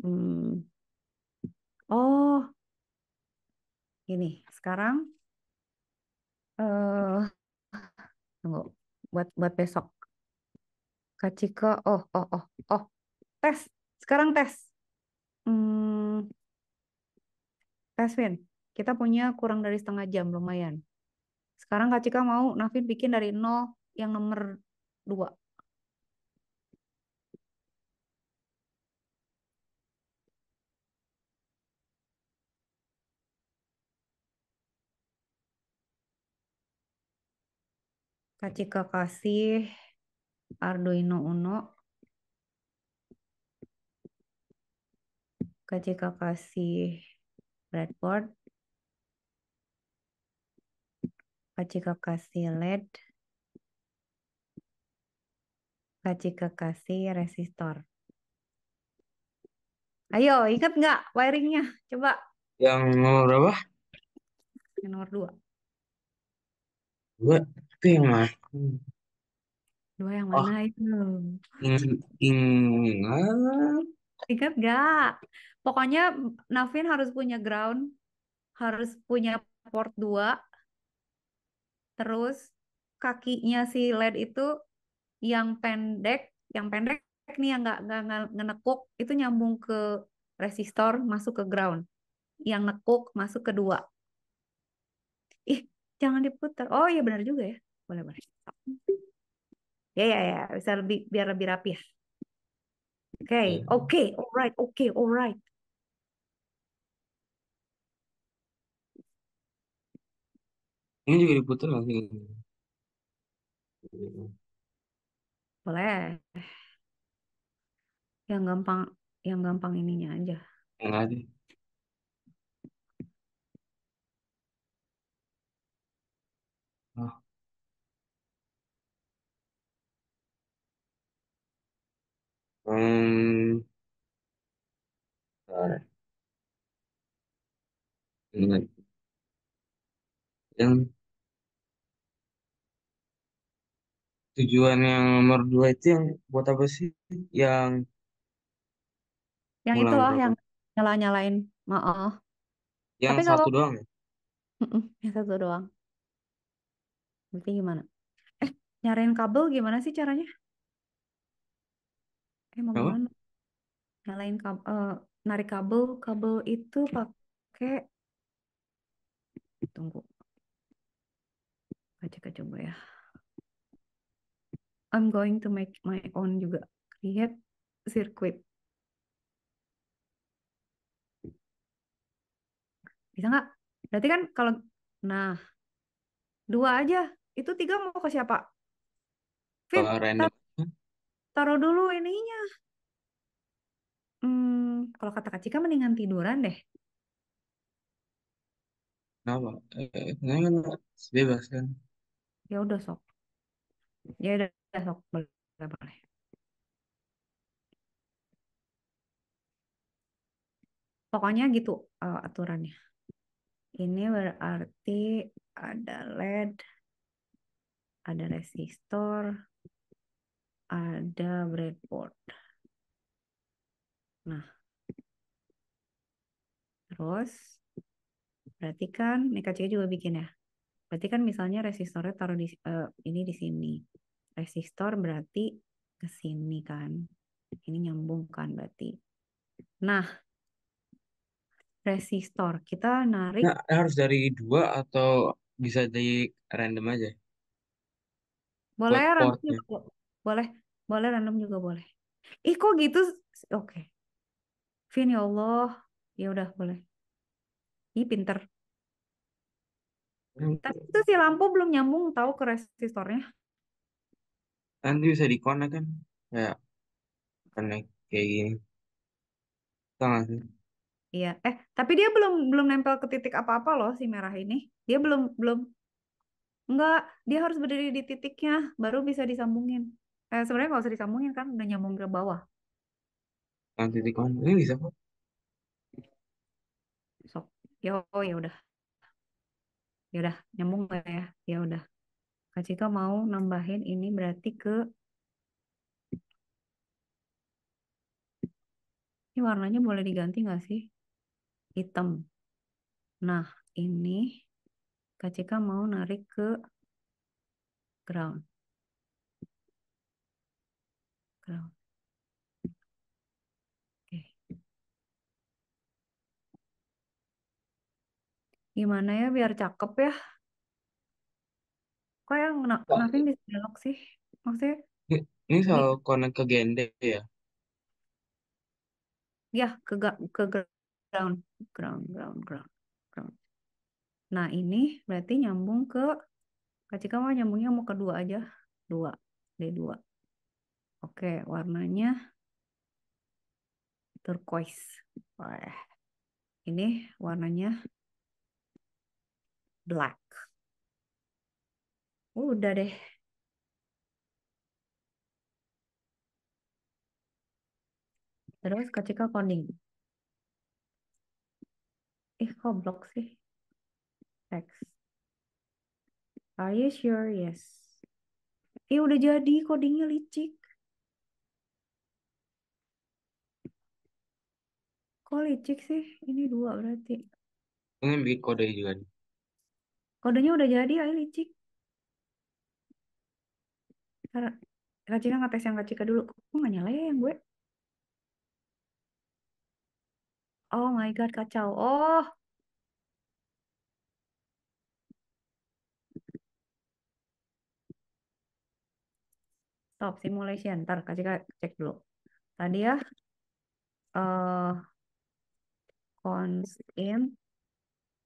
Hmm, Oh, ini sekarang eh tunggu buat buat besok. Kacika, oh oh oh oh tes sekarang tes. Hmm, tes Win, kita punya kurang dari setengah jam lumayan. Sekarang Kacika mau Nafin bikin dari nol yang nomor dua. Kacika kasih Arduino Uno. Kacika kasih breadboard. Kacika kasih LED. Kacika kasih resistor. Ayo, ingat nggak wiringnya? Coba. Yang nomor berapa? Yang nomor dua. Dua itu yang mana? Dua yang Oh, mana itu? ing- ingat. Ingat gak? Pokoknya Navin harus punya ground, harus punya port dua, terus kakinya si led itu yang pendek, yang pendek nih yang nggak gak, gak ngenekuk itu nyambung ke resistor masuk ke ground, yang nekuk masuk ke dua. Ih, jangan diputar. Oh iya benar juga ya boleh boleh ya ya ya bisa lebih biar lebih rapi ya oke iya. oke alright oke alright ini juga diputar nggak sih boleh yang gampang yang gampang ininya aja yang aja um, Yang tujuan yang nomor dua itu yang buat apa sih? Yang Yang itu lah yang nyala-nyalain. Maaf. Yang Tapi kalau satu doang ya? yang satu doang. Berarti gimana? Eh, nyariin kabel gimana sih caranya? pakai mau mana? Nyalain kabel, uh, narik kabel, kabel itu pakai tunggu. Baca coba ya. I'm going to make my own juga. lihat circuit. Bisa nggak? Berarti kan kalau nah dua aja itu tiga mau ke siapa? Fit, kalau random taruh dulu ininya. Hmm, kalau kata Kak Cika mendingan tiduran deh. Kenapa? Eh, bebas kan? Ya udah sok. Ya udah sok boleh boleh. Pokoknya gitu uh, aturannya. Ini berarti ada LED, ada resistor, ada breadboard. Nah, terus berarti kan Mika juga bikin ya. Berarti kan misalnya resistornya taruh di uh, ini di sini. Resistor berarti ke sini kan. Ini nyambung kan berarti. Nah, resistor kita narik nah, harus dari dua atau bisa di random aja. Boleh random. Boleh. Boleh random juga boleh. Ih kok gitu? Oke. Okay. Vin ya Allah. Ya udah boleh. Ih pinter. Tapi itu si lampu belum nyambung tahu ke resistornya. Nanti bisa di kan? Ya. Connect kayak gini. tangan. sih? Iya. Eh, tapi dia belum belum nempel ke titik apa-apa loh si merah ini. Dia belum belum Enggak, dia harus berdiri di titiknya baru bisa disambungin. Eh, sebenarnya nggak usah disambungin kan udah nyambung ke bawah. Nanti titik koma ini bisa kok. Sok. Yo, ya, oh, ya udah. Ya udah, nyambung nggak ya. Ya udah. Kak Cika mau nambahin ini berarti ke Ini warnanya boleh diganti nggak sih? Hitam. Nah, ini Kak Cika mau narik ke ground background. Okay. Gimana ya biar cakep ya? Kok yang na di dialog sih? Maksudnya? Ini, soal connect ke gende ya? Ya, ke, ke ground, ground, ground, ground, ground. Nah, ini berarti nyambung ke Kak Cika mau nyambungnya mau ke dua aja. Dua, D2. Oke, warnanya turquoise. Wah. Ini warnanya black. Oh, udah deh. Terus ketika koning. Ih, kok blok sih? Teks. Are you sure? Yes. Ih, udah jadi codingnya licik. Kok licik sih? Ini dua berarti. Ini bikin kode juga nih. Kodenya udah jadi, ayo licik. Ntar kacika ngetes yang kacika dulu. Kok gak nyala ya yang gue? Oh my God, kacau. Oh, stop simulation. Ntar kacika cek dulu. Tadi ya, eh uh, Cons in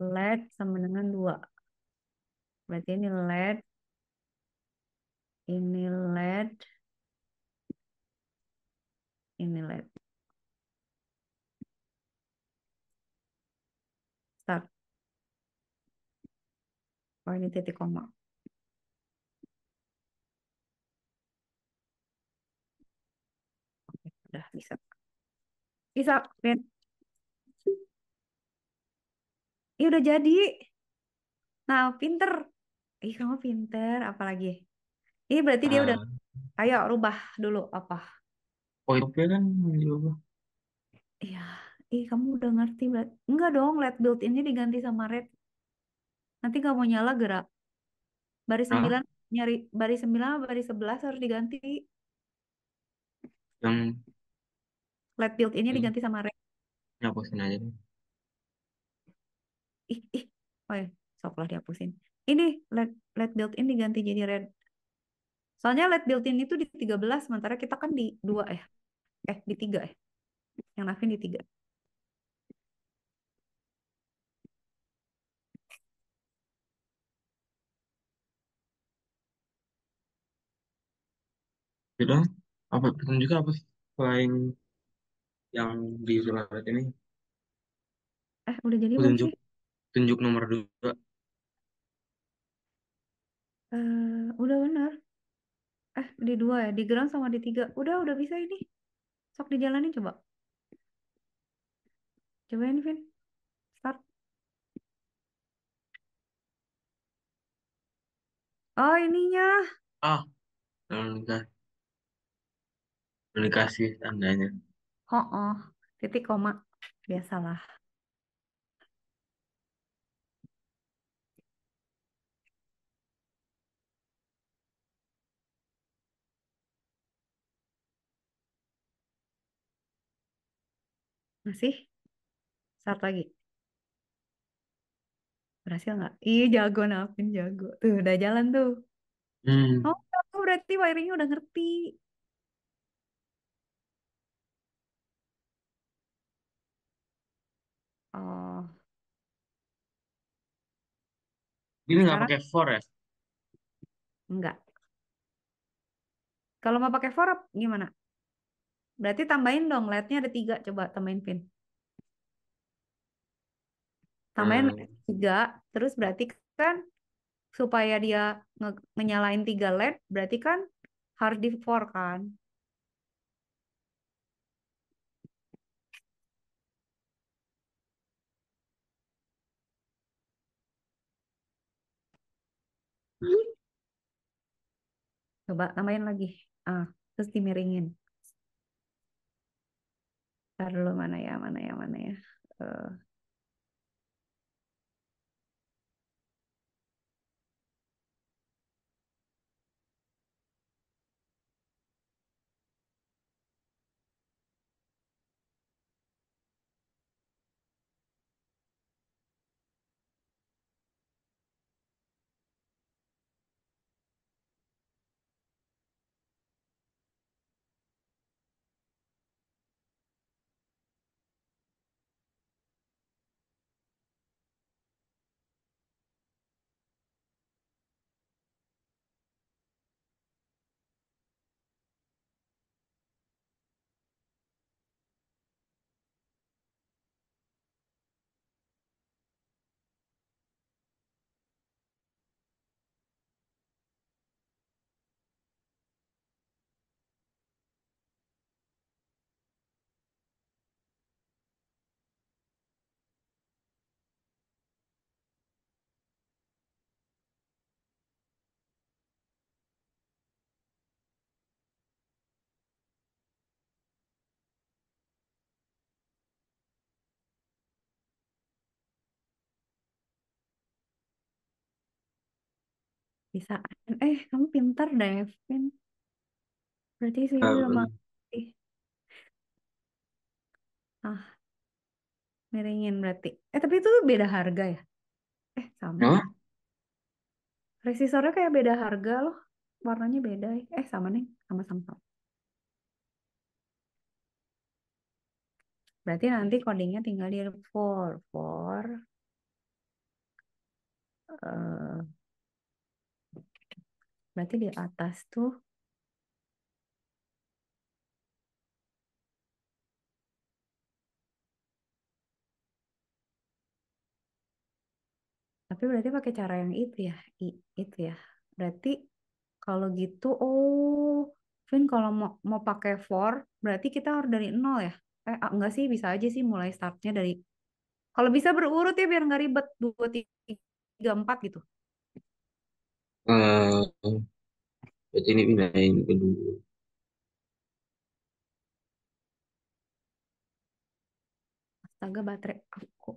LED sama dengan dua Berarti ini LED. Ini LED. Ini LED. Start. Oh, ini titik koma. Oke, udah bisa. Bisa, okay ya udah jadi nah pinter ih kamu pinter apalagi ini berarti dia udah ah. ayo rubah dulu apa itu oh, kan yang Iya. iya ih kamu udah ngerti berarti enggak dong let built ini diganti sama red nanti kamu mau nyala gerak baris sembilan 9 nyari baris 9 baris 11 harus diganti yang, let build ini diganti sama red ngapusin aja deh ih ih oh ya sok dihapusin ini let let built in diganti jadi red soalnya let built in itu di 13 sementara kita kan di dua ya eh di tiga ya yang nafin di tiga sudah. apa bilang juga apa selain yang di Zularat ini eh udah jadi belum juga Tunjuk nomor dua. Uh, udah bener. Eh, di dua ya, di ground sama di tiga. Udah, udah bisa ini. Sok dijalanin coba. coba ini Vin. Start. Oh, ininya. Ah, komunikasi, tandanya. Oh, oh. Titik koma. Biasalah. Masih? Start lagi. Berhasil nggak? Iya, jago Nafin, jago. Tuh, udah jalan tuh. Hmm. Oh, aku berarti wiringnya udah ngerti. Oh, Ini nggak pakai for ya? enggak. Kalau mau pakai for gimana? Berarti tambahin dong, LED-nya ada tiga. Coba tambahin pin. Tambahin hmm. tiga, terus berarti kan supaya dia nyalain tiga LED, berarti kan harus di four kan? Hmm. Coba tambahin lagi. Ah, terus dimiringin. Ntar dulu mana ya, mana ya, mana ya. Uh, bisa eh kamu pintar Devin berarti sih sama ih, ah miringin berarti eh tapi itu tuh beda harga ya eh sama huh? resistornya kayak beda harga loh warnanya beda eh sama nih sama sama berarti nanti codingnya tinggal di for for eh Berarti di atas tuh Tapi berarti pakai cara yang itu ya, I, itu ya. Berarti kalau gitu, oh, Vin kalau mau mau pakai for, berarti kita harus dari nol ya. Eh, enggak sih, bisa aja sih mulai startnya dari. Kalau bisa berurut ya biar nggak ribet dua tiga empat gitu. Eh, jadi ini pindahin yang kedua. Astaga, baterai aku.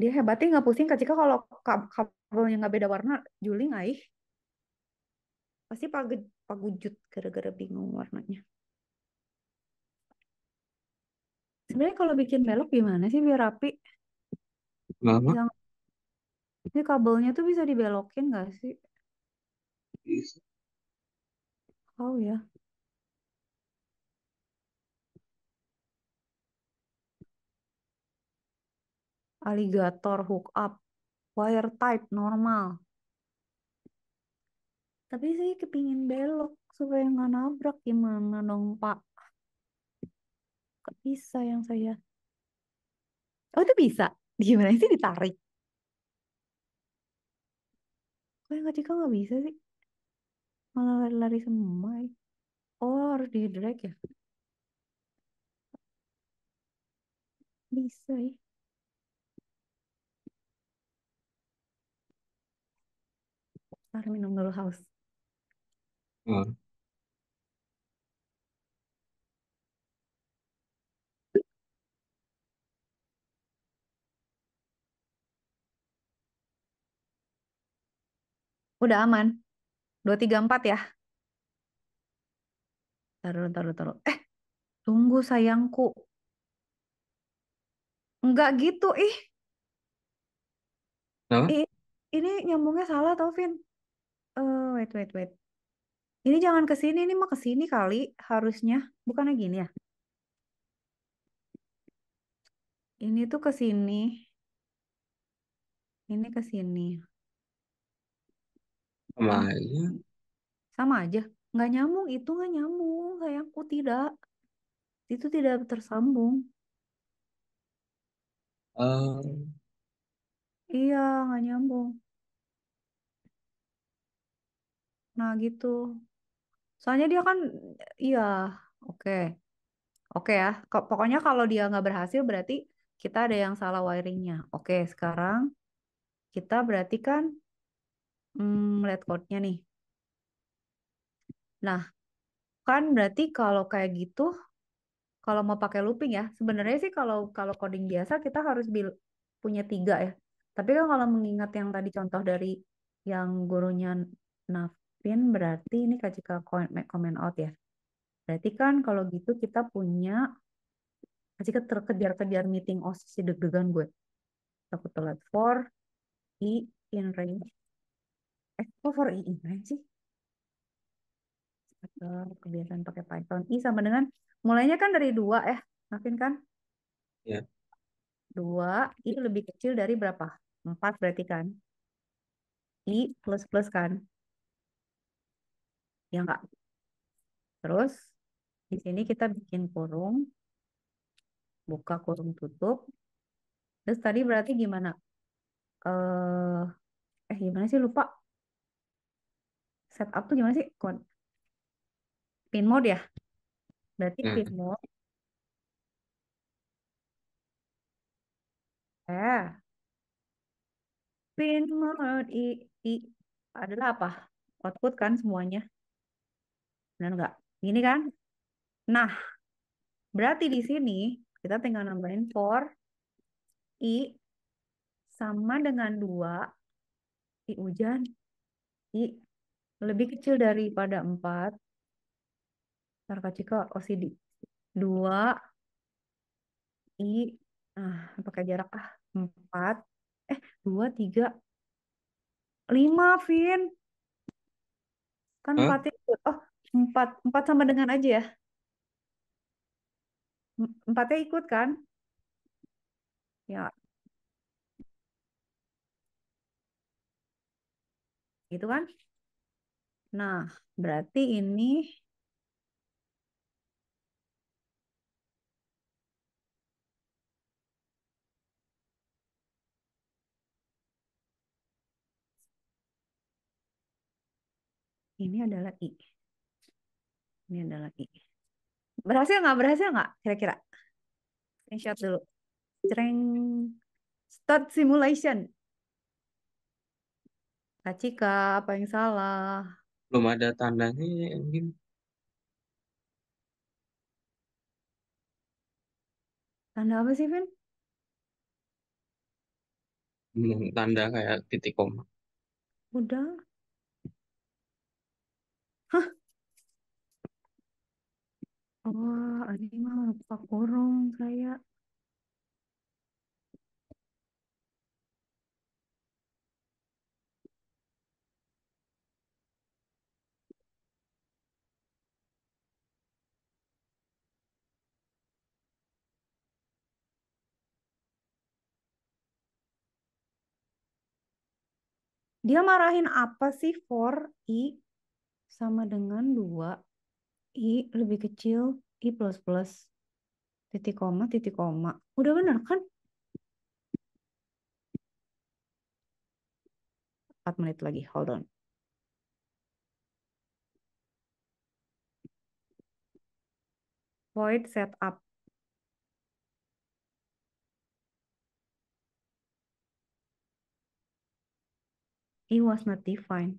Dia hebatnya nggak pusing Kak Cika kalau kabelnya nggak beda warna, juling aih. Pasti pagujut gara-gara bingung warnanya. Sebenarnya kalau bikin belok gimana sih biar rapi? Yang... Ini kabelnya tuh bisa dibelokin gak sih? Bisa. Oh ya. Alligator hook up. Wire type normal tapi saya kepingin belok supaya nggak nabrak gimana dong pak kok bisa yang saya oh itu bisa gimana sih ditarik kok yang ketika nggak bisa sih malah lari-lari semua ya. oh harus di drag ya bisa ya Ntar minum dulu haus. Hmm. Udah aman. Dua, tiga, empat ya. Taruh, taruh, taruh. Eh, tunggu sayangku. Enggak gitu, ih. Kenapa? Ih, ini nyambungnya salah, Taufin. Eh, wait, wait, wait. Ini jangan ke sini, ini mah ke sini kali harusnya. Bukannya gini ya? Ini tuh ke sini. Ini ke sini. Sama aja. Sama aja. Nggak nyambung, itu nggak nyambung. Sayangku oh, tidak. Itu tidak tersambung. Um. Iya, nggak nyambung. Nah gitu. Soalnya dia kan iya, oke. Oke ya. Pokoknya kalau dia nggak berhasil berarti kita ada yang salah wiringnya. Oke, sekarang kita berarti kan hmm, lihat code-nya nih. Nah, kan berarti kalau kayak gitu kalau mau pakai looping ya, sebenarnya sih kalau kalau coding biasa kita harus punya tiga ya. Tapi kan kalau mengingat yang tadi contoh dari yang gurunya Naf pin berarti ini jika comment out ya. Berarti kan kalau gitu kita punya jika terkejar-kejar meeting OSIS oh, deg-degan gue. Takut telat for i in range. Eh, kok for E in range sih? kebiasaan pakai Python. I sama dengan mulainya kan dari dua ya, eh, makin kan? Ya. Dua, I lebih kecil dari berapa? Empat berarti kan? I plus plus kan? ya enggak? Terus di sini kita bikin kurung, buka kurung tutup. Terus tadi berarti gimana? Eh, eh gimana sih lupa? Setup tuh gimana sih? Pin mode ya? Berarti hmm. pin mode. Eh, pin mode i, i adalah apa? Output kan semuanya. Benar nggak? Ini kan? Nah, berarti di sini kita tinggal nambahin 4 i sama dengan 2 i hujan i lebih kecil daripada 4 ntar kasih ke OCD 2 i nah pakai jarak ah 4 eh 2 3 5 Vin kan huh? 4 oh Empat, empat sama dengan aja ya. Empatnya ikut kan? Ya. Gitu kan? Nah, berarti ini ini adalah I. Ini ada lagi. Berhasil nggak? Berhasil nggak? Kira-kira. Screenshot dulu. Cereng. Start simulation. Kak Cika, apa yang salah? Belum ada tandanya ya, Tanda apa sih, Vin? Belum hmm, tanda kayak titik koma. Udah. Hah? Wah, oh, ini mah lupa kurung saya. Dia marahin apa sih for i sama dengan dua I lebih kecil I plus plus titik koma titik koma. Udah benar kan? 4 menit lagi. Hold on. Void setup. It was not defined.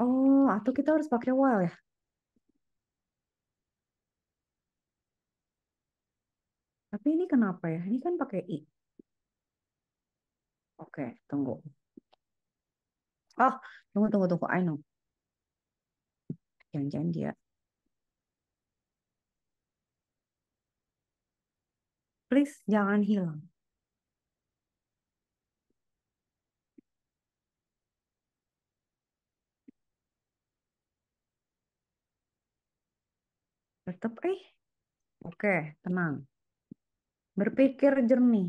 Oh, atau kita harus pakai while ya? Tapi ini kenapa ya? Ini kan pakai i. Oke, tunggu. Oh, tunggu, tunggu, tunggu. I know. Jangan-jangan dia. Please, jangan hilang. Tetap eh. Oke, tenang. Berpikir jernih.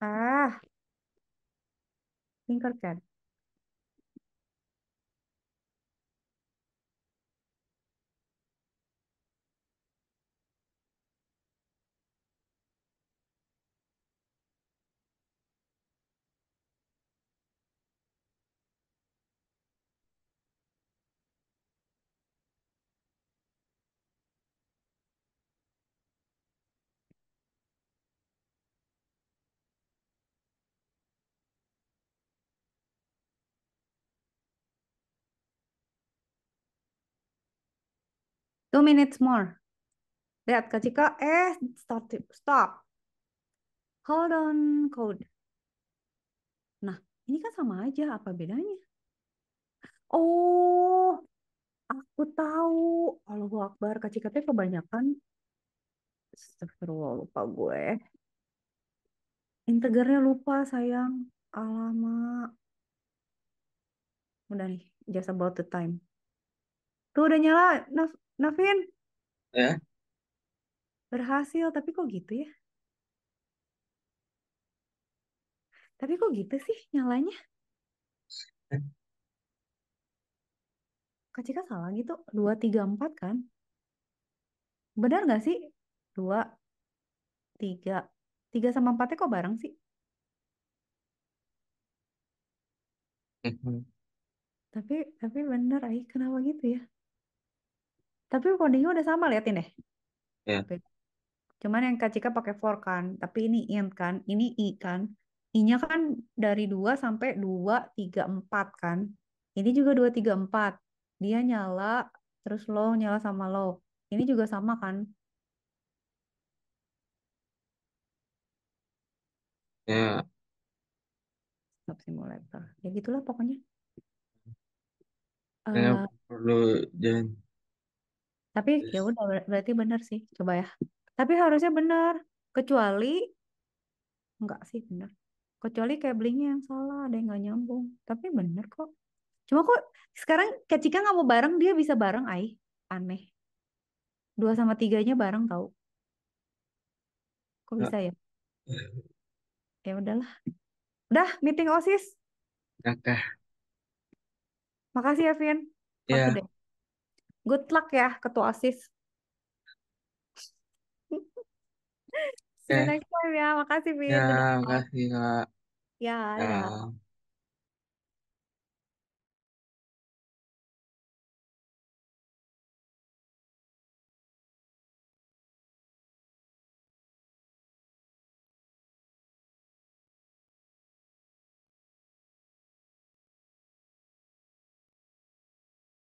Ah. Tinkercad. Two minutes more. Lihat ketika eh stop. stop. Hold on code. Nah, ini kan sama aja apa bedanya? Oh, aku tahu. Kalau Allahu Akbar, Kak kacikatnya kebanyakan Astagfirullah lupa gue. Integernya lupa sayang. Alamak. Udah nih, just about the time. Tuh udah nyala, Naf Novin nah, ya berhasil tapi kok gitu ya tapi kok gitu sih nyalanya eh. Kak Cika salah gitu. Dua, tiga, empat kan? Benar nggak sih? Dua, tiga. Tiga sama empatnya kok bareng sih? Mhm. Tapi tapi benar Ai. Kenapa gitu ya? Tapi codingnya udah sama liatin deh. Ya. Yeah. Cuman yang kak Cika pakai for kan, tapi ini int kan, ini i kan. I-nya kan dari 2 sampai 2, 3, 4 kan. Ini juga 2, 3, 4. Dia nyala, terus lo nyala sama lo Ini juga sama kan. Ya. Yeah. Stop simulator. Ya gitulah pokoknya. Saya uh, eh, perlu jangan tapi iya. ya udah ber berarti benar sih, coba ya. Tapi harusnya benar, kecuali enggak sih benar. Kecuali kabelnya yang salah, ada yang nggak nyambung. Tapi benar kok. Cuma kok sekarang ketika nggak mau bareng dia bisa bareng, ai aneh. Dua sama tiganya bareng tau. Kok nah. bisa ya? Eh. Ya udahlah. Udah, meeting OSIS. Kakak. Makasih ya, Vin. Makasih ya. deh. Good luck ya ketua OSIS. See you okay. Eh. next time ya. Makasih, Vin. Ya, makasih, Kak. Ya, ya. ya.